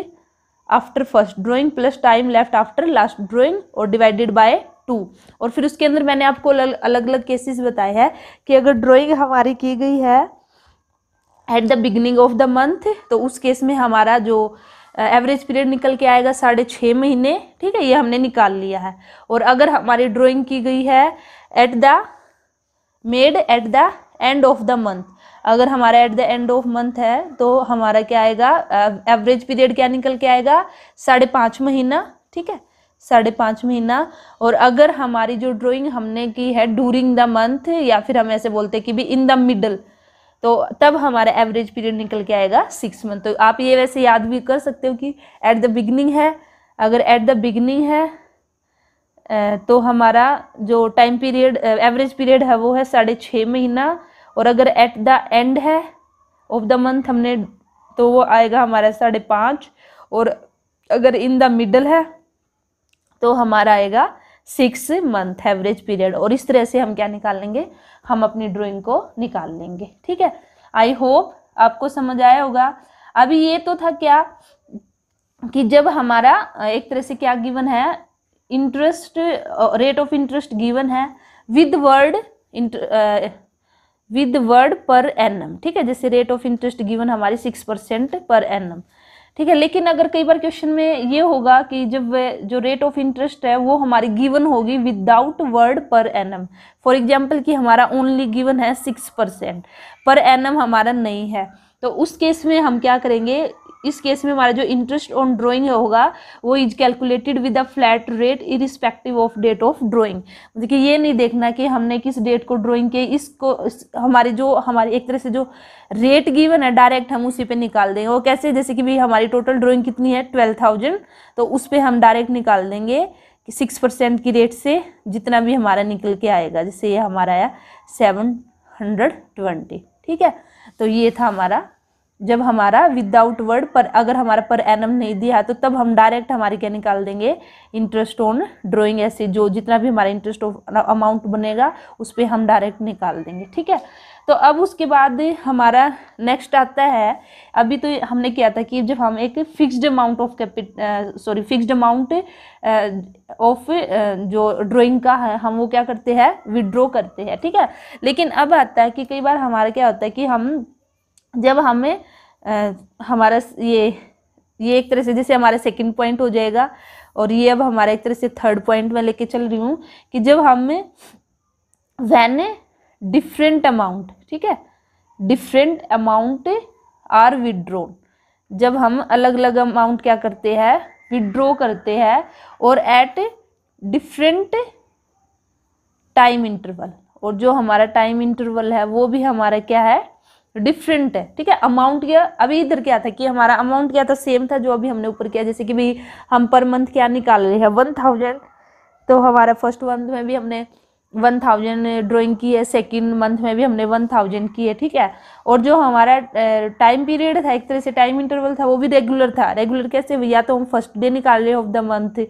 after first drawing plus time left after last drawing और डिवाइडेड बाय टू और फिर उसके अंदर मैंने आपको अलग अलग केसेस बताए हैं कि अगर ड्रॉइंग हमारी की गई है at the beginning of the month तो उस केस में हमारा जो एवरेज पीरियड निकल के आएगा साढ़े छः महीने ठीक है ये हमने निकाल लिया है और अगर हमारी ड्रॉइंग की गई है at the made at the end of the month अगर हमारा at the end of month है तो हमारा क्या आएगा एवरेज पीरियड क्या निकल के आएगा साढ़े पाँच महीना ठीक है साढ़े पाँच महीना और अगर हमारी जो ड्राइंग हमने की है डूरिंग द मंथ या फिर हम ऐसे बोलते हैं कि भी इन द मिडल तो तब हमारा एवरेज पीरियड निकल के आएगा सिक्स मंथ तो आप ये वैसे याद भी कर सकते हो कि एट द बिगनिंग है अगर एट द बिगनिंग है तो हमारा जो टाइम पीरियड एवरेज पीरियड है वो है साढ़े छः महीना और अगर एट द एंड है ऑफ द मंथ हमने तो वो आएगा हमारा साढ़े पाँच और अगर इन द मिडल है तो हमारा आएगा सिक्स मंथ एवरेज पीरियड और इस तरह से हम क्या निकाल लेंगे हम अपनी ड्राइंग को निकाल लेंगे ठीक है आई होप आपको समझ आया होगा अभी ये तो था क्या कि जब हमारा एक तरह से क्या गिवन है interest rate of interest given है with word with word per annum ठीक है जैसे रेट ऑफ इंटरेस्ट गिवन हमारी सिक्स परसेंट पर एनम ठीक है लेकिन अगर कई बार क्वेश्चन में ये होगा कि जब जो रेट ऑफ इंटरेस्ट है वो हमारी गिवन होगी without word per annum for example कि हमारा ओनली गिवन है सिक्स परसेंट पर एनम हमारा नहीं है तो उस केस में हम क्या करेंगे इस केस में हमारा जो इंटरेस्ट ऑन ड्रॉइंग होगा वो is calculated with the flat rate irrespective of date of drawing मतलब कि ये नहीं देखना कि हमने किस डेट को ड्रॉइंग किया इसको इस, हमारे जो हमारी एक तरह से जो रेट गिवन है डायरेक्ट हम उसी पे निकाल देंगे वो कैसे जैसे कि भाई हमारी टोटल ड्रॉइंग कितनी है ट्वेल्व थाउजेंड तो उस पर हम डायरेक्ट निकाल देंगे कि सिक्स परसेंट की रेट से जितना भी हमारा निकल के आएगा जैसे ये हमारा आया सेवन हंड्रेड ट्वेंटी ठीक है तो ये था हमारा जब हमारा विदाउट वर्ड पर अगर हमारा पर एनम नहीं दिया तो तब हम डायरेक्ट हमारे क्या निकाल देंगे इंटरेस्ट ऑन ड्राइंग ऐसे जो जितना भी हमारा इंटरेस्ट अमाउंट बनेगा उस पर हम डायरेक्ट निकाल देंगे ठीक है तो अब उसके बाद हमारा नेक्स्ट आता है अभी तो हमने किया था कि जब हम एक fixed amount of capital sorry fixed amount of जो ड्राइंग का है हम वो क्या करते हैं विड्रॉ करते हैं ठीक है लेकिन अब आता है कि कई बार हमारा क्या होता है कि हम जब हमें आ, हमारा ये ये एक तरह से जैसे हमारा सेकंड पॉइंट हो जाएगा और ये अब हमारा एक तरह से थर्ड पॉइंट में लेके चल रही हूँ कि जब हमें वैन ए डिफरेंट अमाउंट ठीक है डिफरेंट अमाउंट आर विड्रोन जब हम अलग अलग अमाउंट क्या करते हैं विड्रॉ करते हैं और एट डिफरेंट टाइम इंटरवल और जो हमारा टाइम इंटरवल है वो भी हमारा क्या है डिफरेंट है ठीक है अमाउंट क्या अभी इधर क्या था कि हमारा अमाउंट क्या था सेम था जो अभी हमने ऊपर किया जैसे कि भाई हम पर मंथ क्या निकाल रहे हैं वन थाउजेंड तो हमारा फर्स्ट मंथ में भी हमने वन थाउजेंड ड्रॉइंग की है सेकेंड मंथ में भी हमने वन थाउजेंड की है ठीक है और जो हमारा टाइम पीरियड था एक तरह से टाइम इंटरवल था वो भी रेगुलर था रेगुलर कैसे या तो हम फर्स्ट डे निकाल रहे ऑफ द मंथ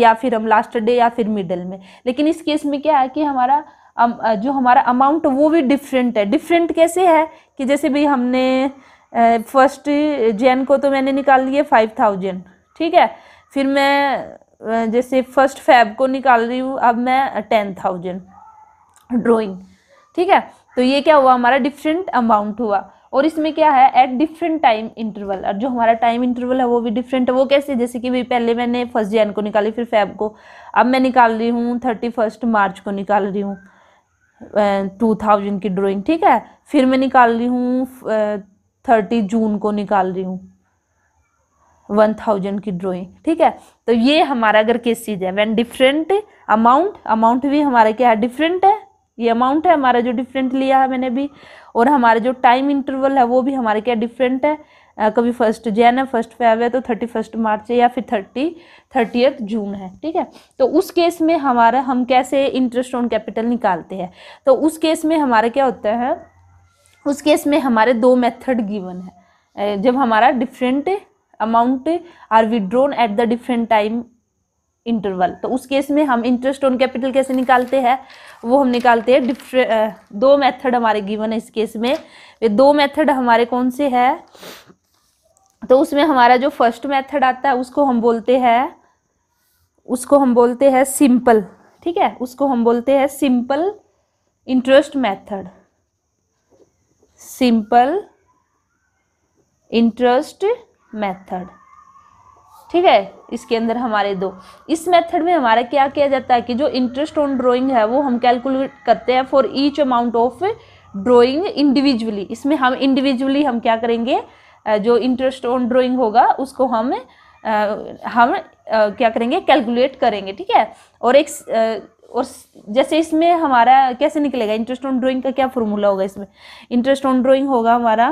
या फिर हम लास्ट डे या फिर मिडल में लेकिन इस केस में क्या है कि हमारा जो हमारा अमाउंट वो भी डिफरेंट है डिफरेंट कैसे है कि जैसे भी हमने फर्स्ट जैन को तो मैंने निकाल लिए फाइव थाउजेंड ठीक है फिर मैं जैसे फर्स्ट फैब को निकाल रही हूँ अब मैं टेन थाउजेंड ड्रॉइंग ठीक है तो ये क्या हुआ हमारा डिफरेंट अमाउंट हुआ और इसमें क्या है एट डिफरेंट टाइम इंटरवल और जो हमारा टाइम इंटरवल है वो भी डिफरेंट है वो कैसे जैसे कि भाई पहले मैंने फर्स्ट जैन को निकाली फिर फैब को अब मैं निकाल रही हूँ थर्टी फर्स्ट मार्च को निकाल रही हूँ टू थाउजेंड की ड्राइंग ठीक है फिर मैं निकाल रही हूँ थर्टी जून को निकाल रही हूँ वन थाउजेंड की ड्राइंग ठीक है तो ये हमारा अगर किस चीज़ है वैन डिफरेंट अमाउंट अमाउंट भी हमारा क्या है डिफरेंट है ये अमाउंट है हमारा जो डिफरेंट लिया है मैंने भी और हमारे जो टाइम इंटरवल है वो भी हमारे क्या डिफरेंट है कभी फर्स्ट जैन है फर्स्ट फेब है तो थर्टी फर्स्ट मार्च है या फिर थर्टी थर्टीथ जून है ठीक है तो उस केस में हमारा हम कैसे इंटरेस्ट ऑन कैपिटल निकालते हैं तो उस केस में हमारा क्या होता है उस केस में हमारे दो मेथड गिवन है जब हमारा different amount are withdrawn at the different time interval तो उस केस में हम इंटरेस्ट ऑन कैपिटल कैसे निकालते हैं वो हम निकालते हैं डिफरेंट दो मेथड हमारे गिवन है इस केस में ये दो मेथड हमारे कौन से है तो उसमें हमारा जो फर्स्ट मेथड आता है उसको हम बोलते हैं उसको हम बोलते हैं सिंपल ठीक है उसको हम बोलते हैं simple interest method simple interest method ठीक है इसके अंदर हमारे दो इस मेथड में हमारा क्या किया जाता है कि जो इंटरेस्ट ऑन ड्राइंग है वो हम कैलकुलेट करते हैं for each amount of drawing individually इसमें हम इंडिविजुअली हम क्या करेंगे जो इंटरेस्ट ऑन ड्रॉइंग होगा उसको हम हम क्या करेंगे कैलकुलेट करेंगे ठीक है और एक और जैसे इसमें हमारा कैसे निकलेगा इंटरेस्ट ऑन ड्रॉइंग का क्या फॉर्मूला होगा इसमें इंटरेस्ट ऑन ड्रॉइंग होगा हमारा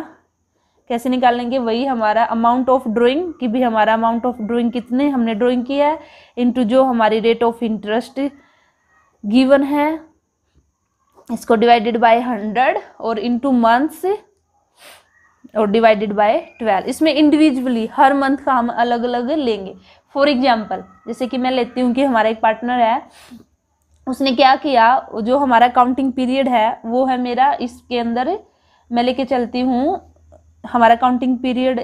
कैसे निकालेंगे वही हमारा अमाउंट ऑफ ड्रॉइंग कि भी हमारा अमाउंट ऑफ ड्रॉइंग कितने हमने ड्रॉइंग किया है इनटू जो हमारी रेट ऑफ इंटरेस्ट गिवन है इसको डिवाइडेड बाय हंड्रेड और इनटू मंथ्स और डिवाइडेड बाय ट्वेल्व इसमें इंडिविजुअली हर मंथ का हम अलग अलग लेंगे फॉर एग्जाम्पल जैसे कि मैं लेती हूँ कि हमारा एक पार्टनर है उसने क्या किया जो हमारा काउंटिंग पीरियड है वो है मेरा इसके अंदर मैं लेके चलती हूँ हमारा काउंटिंग पीरियड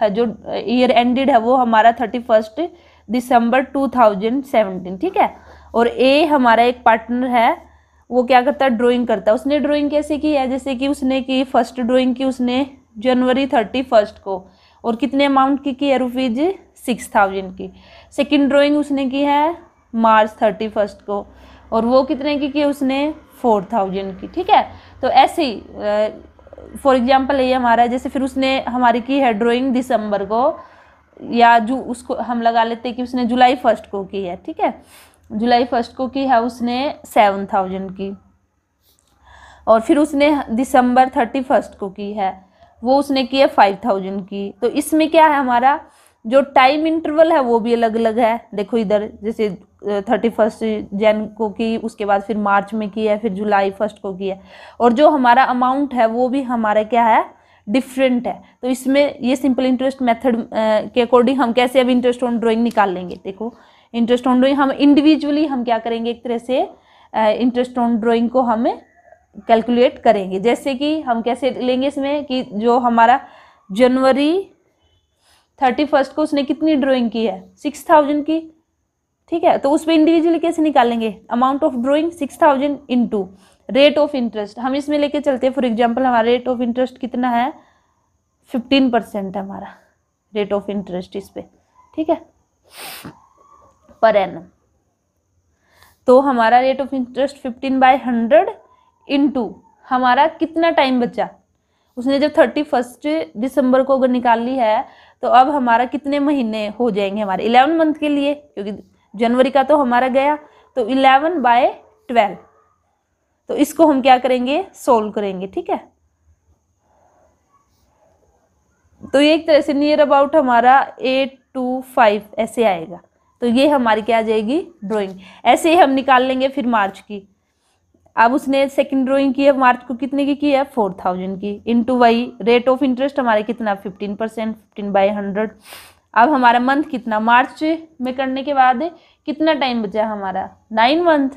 है जो ईयर एंडेड है वो हमारा thirty first December two thousand seventeen ठीक है और ए हमारा एक पार्टनर है वो क्या करता है ड्राइंग करता है उसने ड्राइंग कैसे की है जैसे कि उसने की फर्स्ट ड्राइंग की उसने जनवरी थर्टी फर्स्ट को और कितने अमाउंट की की है रुपीज सिक्स थाउजेंड की सेकेंड ड्राइंग उसने की है मार्च थर्टी फर्स्ट को और वो कितने की की उसने फोर थाउजेंड की ठीक है तो ऐसे ही फॉर एग्जांपल ये हमारा जैसे फिर उसने हमारी की है ड्राइंग दिसंबर को या जो उसको हम लगा लेते हैं कि उसने जुलाई फर्स्ट को की है ठीक है जुलाई फर्स्ट को की है उसने सेवन थाउजेंड की और फिर उसने दिसंबर थर्टी फर्स्ट को की है वो उसने की है फाइव थाउजेंड की तो इसमें क्या है हमारा जो टाइम इंटरवल है वो भी अलग अलग है देखो इधर जैसे थर्टी फर्स्ट जैन को की उसके बाद फिर मार्च में की है फिर जुलाई फर्स्ट को की है और जो हमारा अमाउंट है वो भी हमारा क्या है डिफरेंट है तो इसमें ये सिंपल इंटरेस्ट मेथड के अकॉर्डिंग हम कैसे अब इंटरेस्ट ऑन ड्राइंग निकाल लेंगे देखो इंटरेस्ट ऑन ड्राइंग हम इंडिविजुअली हम क्या करेंगे एक तरह से इंटरेस्ट ऑन ड्राइंग को हम कैलकुलेट करेंगे जैसे कि हम कैसे लेंगे इसमें कि जो हमारा जनवरी थर्टी फर्स्ट को उसने कितनी ड्राइंग की है सिक्स थाउजेंड की ठीक है तो उस पर इंडिविजुअली कैसे निकालेंगे amount of drawing six thousand into rate of interest हम इसमें लेके चलते हैं फॉर एग्जांपल हमारा रेट ऑफ इंटरेस्ट कितना है फिफ्टीन परसेंट हमारा रेट ऑफ इंटरेस्ट इस पर ठीक है पर एन तो हमारा rate of interest fifteen by hundred इन हमारा कितना टाइम बचा उसने जब थर्टी फर्स्ट दिसंबर को अगर निकाल ली है तो अब हमारा कितने महीने हो जाएंगे हमारे इलेवन मंथ के लिए क्योंकि जनवरी का तो हमारा गया तो इलेवन बाय ट्वेल्व तो इसको हम क्या करेंगे सोल्व करेंगे ठीक है तो ये एक तरह से नियर अबाउट हमारा एट टू फाइव ऐसे आएगा तो ये हमारी क्या आ जाएगी ड्रॉइंग ऐसे ही हम निकाल लेंगे फिर मार्च की अब उसने सेकंड ड्रॉइंग की है मार्च को कितने की की है फोर थाउजेंड की टू वाई रेट ऑफ इंटरेस्ट हमारे कितना fifteen percent fifteen by hundred अब हमारा मंथ कितना मार्च में करने के बाद कितना टाइम बचा हमारा नाइन मंथ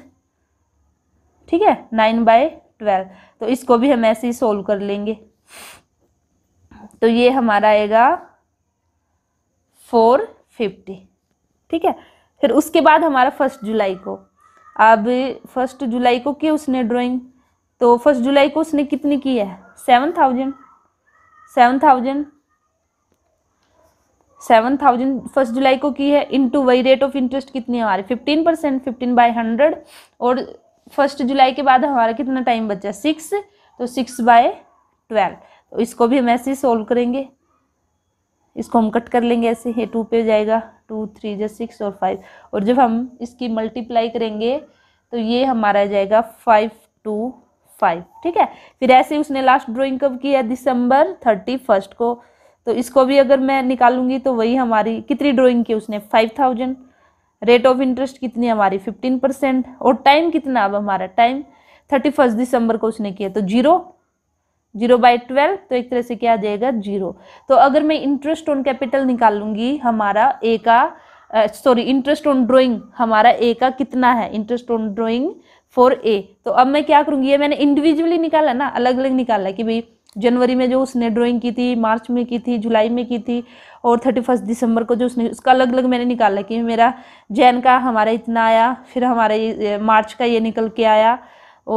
ठीक है नाइन बाय ट्वेल्व तो इसको भी हम ऐसे ही सोल्व कर लेंगे तो ये हमारा आएगा फोर फिफ्टी ठीक है फिर उसके बाद हमारा फर्स्ट जुलाई को अब फर्स्ट जुलाई को की उसने ड्राइंग तो फर्स्ट जुलाई को उसने कितनी की है seven thousand seven thousand seven thousand first July को की है इंटू वही रेट ऑफ इंटरेस्ट कितनी है हमारी fifteen percent fifteen by hundred और फर्स्ट जुलाई के बाद हमारा कितना टाइम बचा सिक्स तो सिक्स बाय ट्वेल्व तो इसको भी हम ऐसे ही सोल्व करेंगे इसको हम कट कर लेंगे ऐसे ये टू पे जाएगा टू थ्री जो सिक्स और फाइव और जब हम इसकी मल्टीप्लाई करेंगे तो ये हमारा जाएगा फाइव टू फाइव ठीक है फिर ऐसे उसने लास्ट ड्राइंग कब किया दिसंबर थर्टी फर्स्ट को तो इसको भी अगर मैं निकालूंगी तो वही हमारी कितनी ड्राइंग की उसने five thousand rate of interest कितनी हमारी फिफ्टीन परसेंट और टाइम कितना अब हमारा टाइम थर्टी फर्स्ट दिसंबर को उसने किया तो जीरो जीरो बाई ट्वेल्व तो एक तरह से क्या आ जाएगा जीरो तो अगर मैं इंटरेस्ट ऑन कैपिटल निकालूंगी हमारा ए का सॉरी इंटरेस्ट ऑन ड्रॉइंग हमारा ए का कितना है interest on drawing for A तो अब मैं क्या करूंगी ये मैंने इंडिविजुअली निकाला ना अलग अलग निकाला कि भाई जनवरी में जो उसने ड्राइंग की थी मार्च में की थी जुलाई में की थी और थर्टी फर्स्ट दिसंबर को जो उसने उसका अलग अलग मैंने निकाला कि मेरा जैन का हमारा इतना आया फिर हमारा मार्च का ये निकल के आया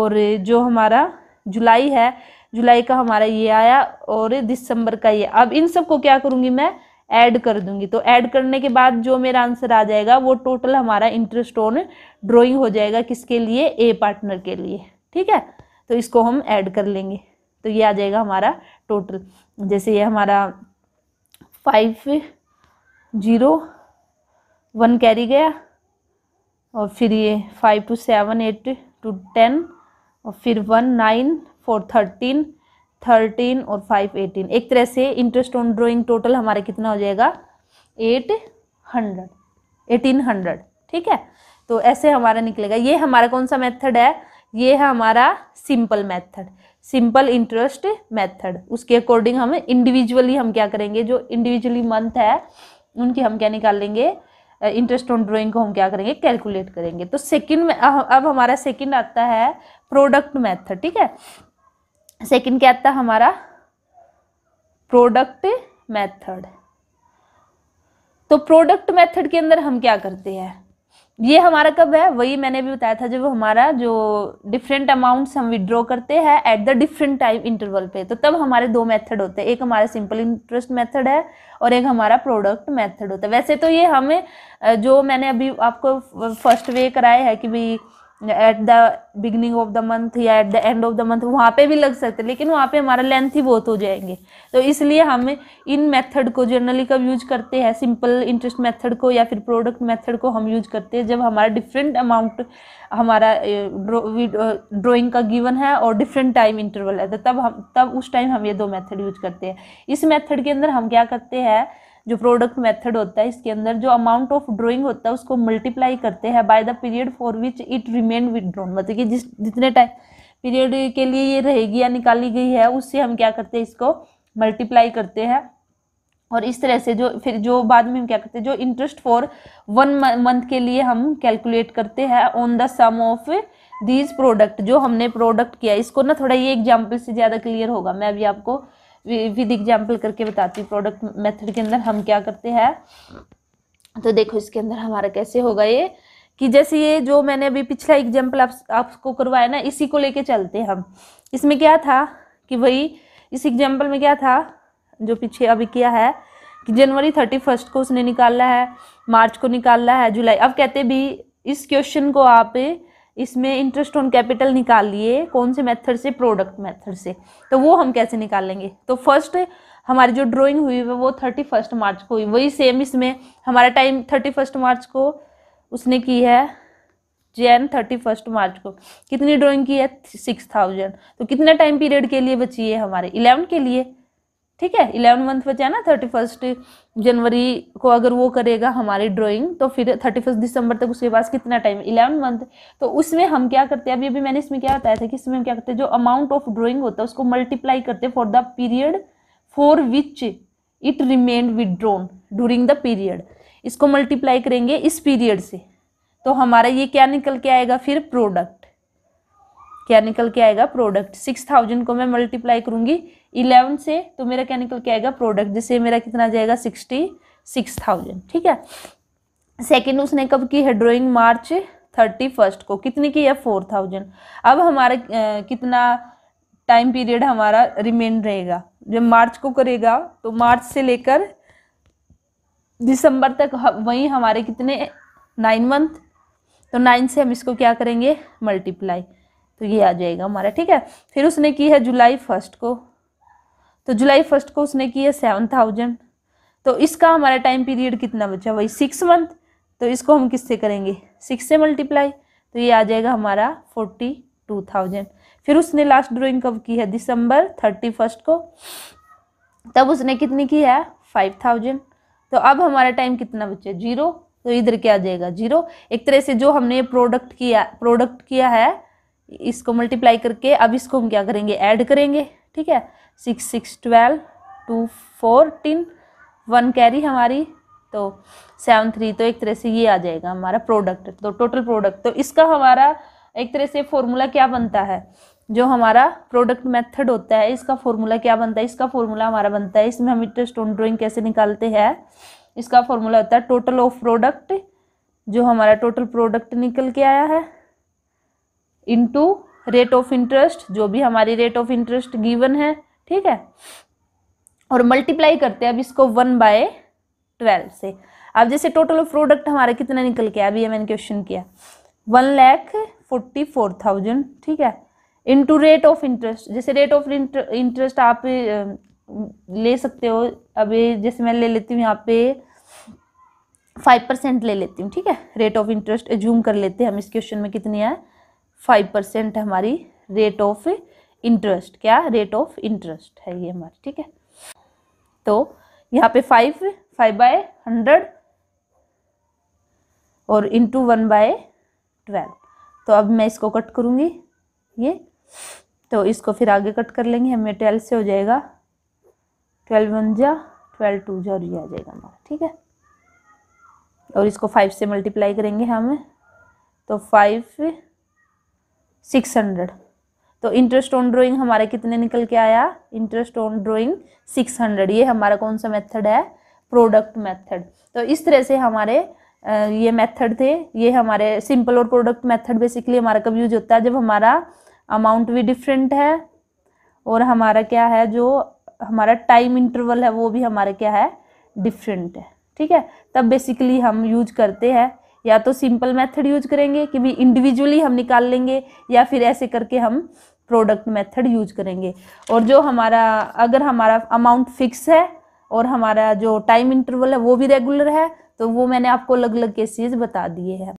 और जो हमारा जुलाई है जुलाई का हमारा ये आया और दिसंबर का ये अब इन सबको क्या करूँगी मैं ऐड कर दूंगी तो ऐड करने के बाद जो मेरा आंसर आ जाएगा वो टोटल हमारा इंटरेस्ट ऑन ड्रॉइंग हो जाएगा किसके लिए ए पार्टनर के लिए ठीक है तो इसको हम ऐड कर लेंगे तो ये आ जाएगा हमारा टोटल जैसे ये हमारा फाइव जीरो वन कैरी गया और फिर ये five two seven eight two ten और फिर one nine four thirteen thirteen और फाइव एटीन एक तरह से इंटरेस्ट ऑन ड्रॉइंग टोटल हमारा कितना हो जाएगा एट हंड्रेड एटीन हंड्रेड ठीक है तो ऐसे हमारा निकलेगा ये हमारा कौन सा मेथड है ये है हमारा simple method simple interest method उसके अकॉर्डिंग हम इंडिविजुअली हम क्या करेंगे जो इंडिविजुअली मंथ है उनकी हम क्या निकाल लेंगे इंटरेस्ट ऑन ड्रॉइंग को हम क्या करेंगे कैलकुलेट करेंगे तो सेकंड अब हमारा सेकंड आता है प्रोडक्ट मेथड ठीक है सेकंड क्या आता हमारा प्रोडक्ट मेथड तो प्रोडक्ट मेथड के अंदर हम क्या करते हैं ये हमारा कब है वही मैंने भी बताया था जब हमारा जो डिफरेंट अमाउंट्स हम विड्रॉ करते हैं at the different time interval पे तो तब हमारे दो मेथड होते हैं एक हमारा सिंपल इंटरेस्ट मेथड है और एक हमारा प्रोडक्ट मेथड होता है वैसे तो ये हमें जो मैंने अभी आपको फर्स्ट वे कराया है कि भाई at the beginning of the month या at the end of the month वहाँ पे भी लग सकते लेकिन वहाँ पे हमारा लेंथ ही बहुत हो जाएंगे तो इसलिए हम इन मेथड को जनरली कब यूज करते हैं सिंपल इंटरेस्ट मेथड को या फिर प्रोडक्ट मेथड को हम यूज करते हैं जब हमारा डिफरेंट अमाउंट हमारा ड्राइंग का गिवन है और डिफरेंट टाइम इंटरवल है तो तब हम तब उस टाइम हम ये दो मेथड यूज करते हैं इस मेथड के अंदर हम क्या करते हैं जो प्रोडक्ट मेथड होता है इसके अंदर जो अमाउंट ऑफ ड्रॉइंग होता है उसको मल्टीप्लाई करते हैं by the period for which it remain withdrawn मतलब कि जिस जितने टाइम पीरियड के लिए ये रहेगी या निकाली गई है उससे हम क्या करते हैं इसको मल्टीप्लाई करते हैं और इस तरह से जो फिर जो बाद में हम क्या करते हैं जो इंटरेस्ट फॉर वन मंथ के लिए हम कैलकुलेट करते हैं on the sum of these product जो हमने प्रोडक्ट किया इसको ना थोड़ा ये एग्जाम्पल से ज़्यादा क्लियर होगा मैं अभी आपको विद एग्जाम्पल करके बताती हूँ प्रोडक्ट मेथड के अंदर हम क्या करते हैं तो देखो इसके अंदर हमारा कैसे होगा ये कि जैसे ये जो मैंने अभी पिछला एग्जाम्पल आप, आपको करवाया ना इसी को लेके चलते हम इसमें क्या था कि वही इस एग्जाम्पल में क्या था जो पीछे अभी किया है कि जनवरी थर्टी फर्स्ट को उसने निकालना है मार्च को निकालना है जुलाई अब कहते भी इस क्वेश्चन को आप इसमें इंटरेस्ट ऑन कैपिटल निकाल लिए कौन से मेथड से प्रोडक्ट मेथड से तो वो हम कैसे निकालेंगे तो फर्स्ट हमारी जो ड्राइंग हुई है वो थर्टी फर्स्ट मार्च को हुई वही सेम इसमें हमारा टाइम थर्टी फर्स्ट मार्च को उसने की है जैन थर्टी फर्स्ट मार्च को कितनी ड्राइंग की है सिक्स थाउजेंड तो कितना टाइम पीरियड के लिए बची है हमारे इलेवन के लिए ठीक है इलेवन मंथ बचा है ना थर्टी फर्स्ट जनवरी को अगर वो करेगा हमारी ड्राइंग तो फिर थर्टी फर्स्ट दिसंबर तक उसके पास कितना टाइम इलेवन मंथ तो उसमें हम क्या करते हैं अभी अभी मैंने इसमें क्या बताया था कि इसमें हम क्या करते हैं जो अमाउंट ऑफ ड्राइंग होता है उसको मल्टीप्लाई करते हैं for the period for which it remain withdrawn during the period इसको मल्टीप्लाई करेंगे इस पीरियड से तो हमारा ये क्या निकल के आएगा फिर प्रोडक्ट क्या निकल के आएगा प्रोडक्ट सिक्स थाउजेंड को मैं मल्टीप्लाई करूंगी इलेवन से तो मेरा क्या निकल के आएगा प्रोडक्ट जैसे मेरा कितना जाएगा सिक्सटी सिक्स थाउजेंड ठीक है सेकेंड उसने कब की है ड्रॉइंग मार्च थर्टी फर्स्ट को कितने की है फोर थाउजेंड अब हमारा कितना टाइम पीरियड हमारा रिमेन रहेगा जब मार्च को करेगा तो मार्च से लेकर दिसंबर तक वहीं हमारे कितने नाइन मंथ तो नाइन से हम इसको क्या करेंगे मल्टीप्लाई तो ये आ जाएगा हमारा ठीक है फिर उसने की है जुलाई फर्स्ट को तो जुलाई फर्स्ट को उसने की है सेवन थाउजेंड तो इसका हमारा टाइम पीरियड कितना बचा वही सिक्स मंथ तो इसको हम किससे करेंगे सिक्स से मल्टीप्लाई तो ये आ जाएगा हमारा फोर्टी टू थाउजेंड फिर उसने लास्ट ड्रॉइंग कब की है दिसंबर थर्टी फर्स्ट को तब उसने कितनी की है फाइव थाउजेंड तो अब हमारा टाइम कितना बचा जीरो तो इधर क्या आ जाएगा जीरो एक तरह से जो हमने प्रोडक्ट किया प्रोडक्ट किया है इसको मल्टीप्लाई करके अब इसको हम क्या करेंगे ऐड करेंगे ठीक है six six twelve two fourteen one carry हमारी तो सेवन थ्री तो एक तरह से ये आ जाएगा हमारा प्रोडक्ट तो टोटल प्रोडक्ट तो इसका हमारा एक तरह से फॉर्मूला क्या बनता है जो हमारा प्रोडक्ट मेथड होता है इसका फॉर्मूला क्या बनता है इसका फॉर्मूला हमारा बनता है इसमें हम स्टोन ड्रॉइंग कैसे निकालते हैं इसका फॉर्मूला होता है टोटल ऑफ प्रोडक्ट जो हमारा टोटल प्रोडक्ट निकल के आया है इनटू रेट ऑफ इंटरेस्ट जो भी हमारी रेट ऑफ इंटरेस्ट गिवन है ठीक है और मल्टीप्लाई करते हैं अब इसको वन बाय ट्वेल्व से अब जैसे टोटल ऑफ प्रोडक्ट हमारा कितना निकल के अभी मैंने क्वेश्चन किया one lakh forty four thousand ठीक है इनटू रेट ऑफ इंटरेस्ट जैसे रेट ऑफ इंटरेस्ट आप ले सकते हो अभी जैसे मैं ले लेती हूँ यहाँ पे फाइव परसेंट ले लेती हूँ ठीक है रेट ऑफ इंटरेस्ट एज्यूम कर लेते हैं हम इस क्वेश्चन में कितनी है फाइव परसेंट हमारी रेट ऑफ इंटरेस्ट क्या रेट ऑफ इंटरेस्ट है ये हमारी ठीक है तो यहाँ पे फाइव फाइव बाय हंड्रेड और इंटू वन बाय ट्वेल्व तो अब मैं इसको कट करूँगी ये तो इसको फिर आगे कट कर लेंगे हमें ट्वेल्व से हो जाएगा ट्वेल्व वन जा ट्वेल्व टू जा और ये आ जाएगा हमारा ठीक है और इसको फाइव से मल्टीप्लाई करेंगे हम तो फाइव सिक्स हंड्रेड तो इंटरेस्ट ऑन ड्राइंग हमारे कितने निकल के आया interest on drawing six hundred ये हमारा कौन सा मेथड है प्रोडक्ट मेथड तो इस तरह से हमारे ये मेथड थे ये हमारे सिंपल और प्रोडक्ट मेथड बेसिकली हमारा कब यूज होता है जब हमारा अमाउंट भी डिफरेंट है और हमारा क्या है जो हमारा टाइम इंटरवल है वो भी हमारा क्या है डिफरेंट है ठीक है तब बेसिकली हम यूज करते हैं या तो सिंपल मेथड यूज करेंगे कि भी इंडिविजुअली हम निकाल लेंगे या फिर ऐसे करके हम प्रोडक्ट मेथड यूज करेंगे और जो हमारा अगर हमारा अमाउंट फिक्स है और हमारा जो टाइम इंटरवल है वो भी रेगुलर है तो वो मैंने आपको अलग अलग केसेज बता दिए हैं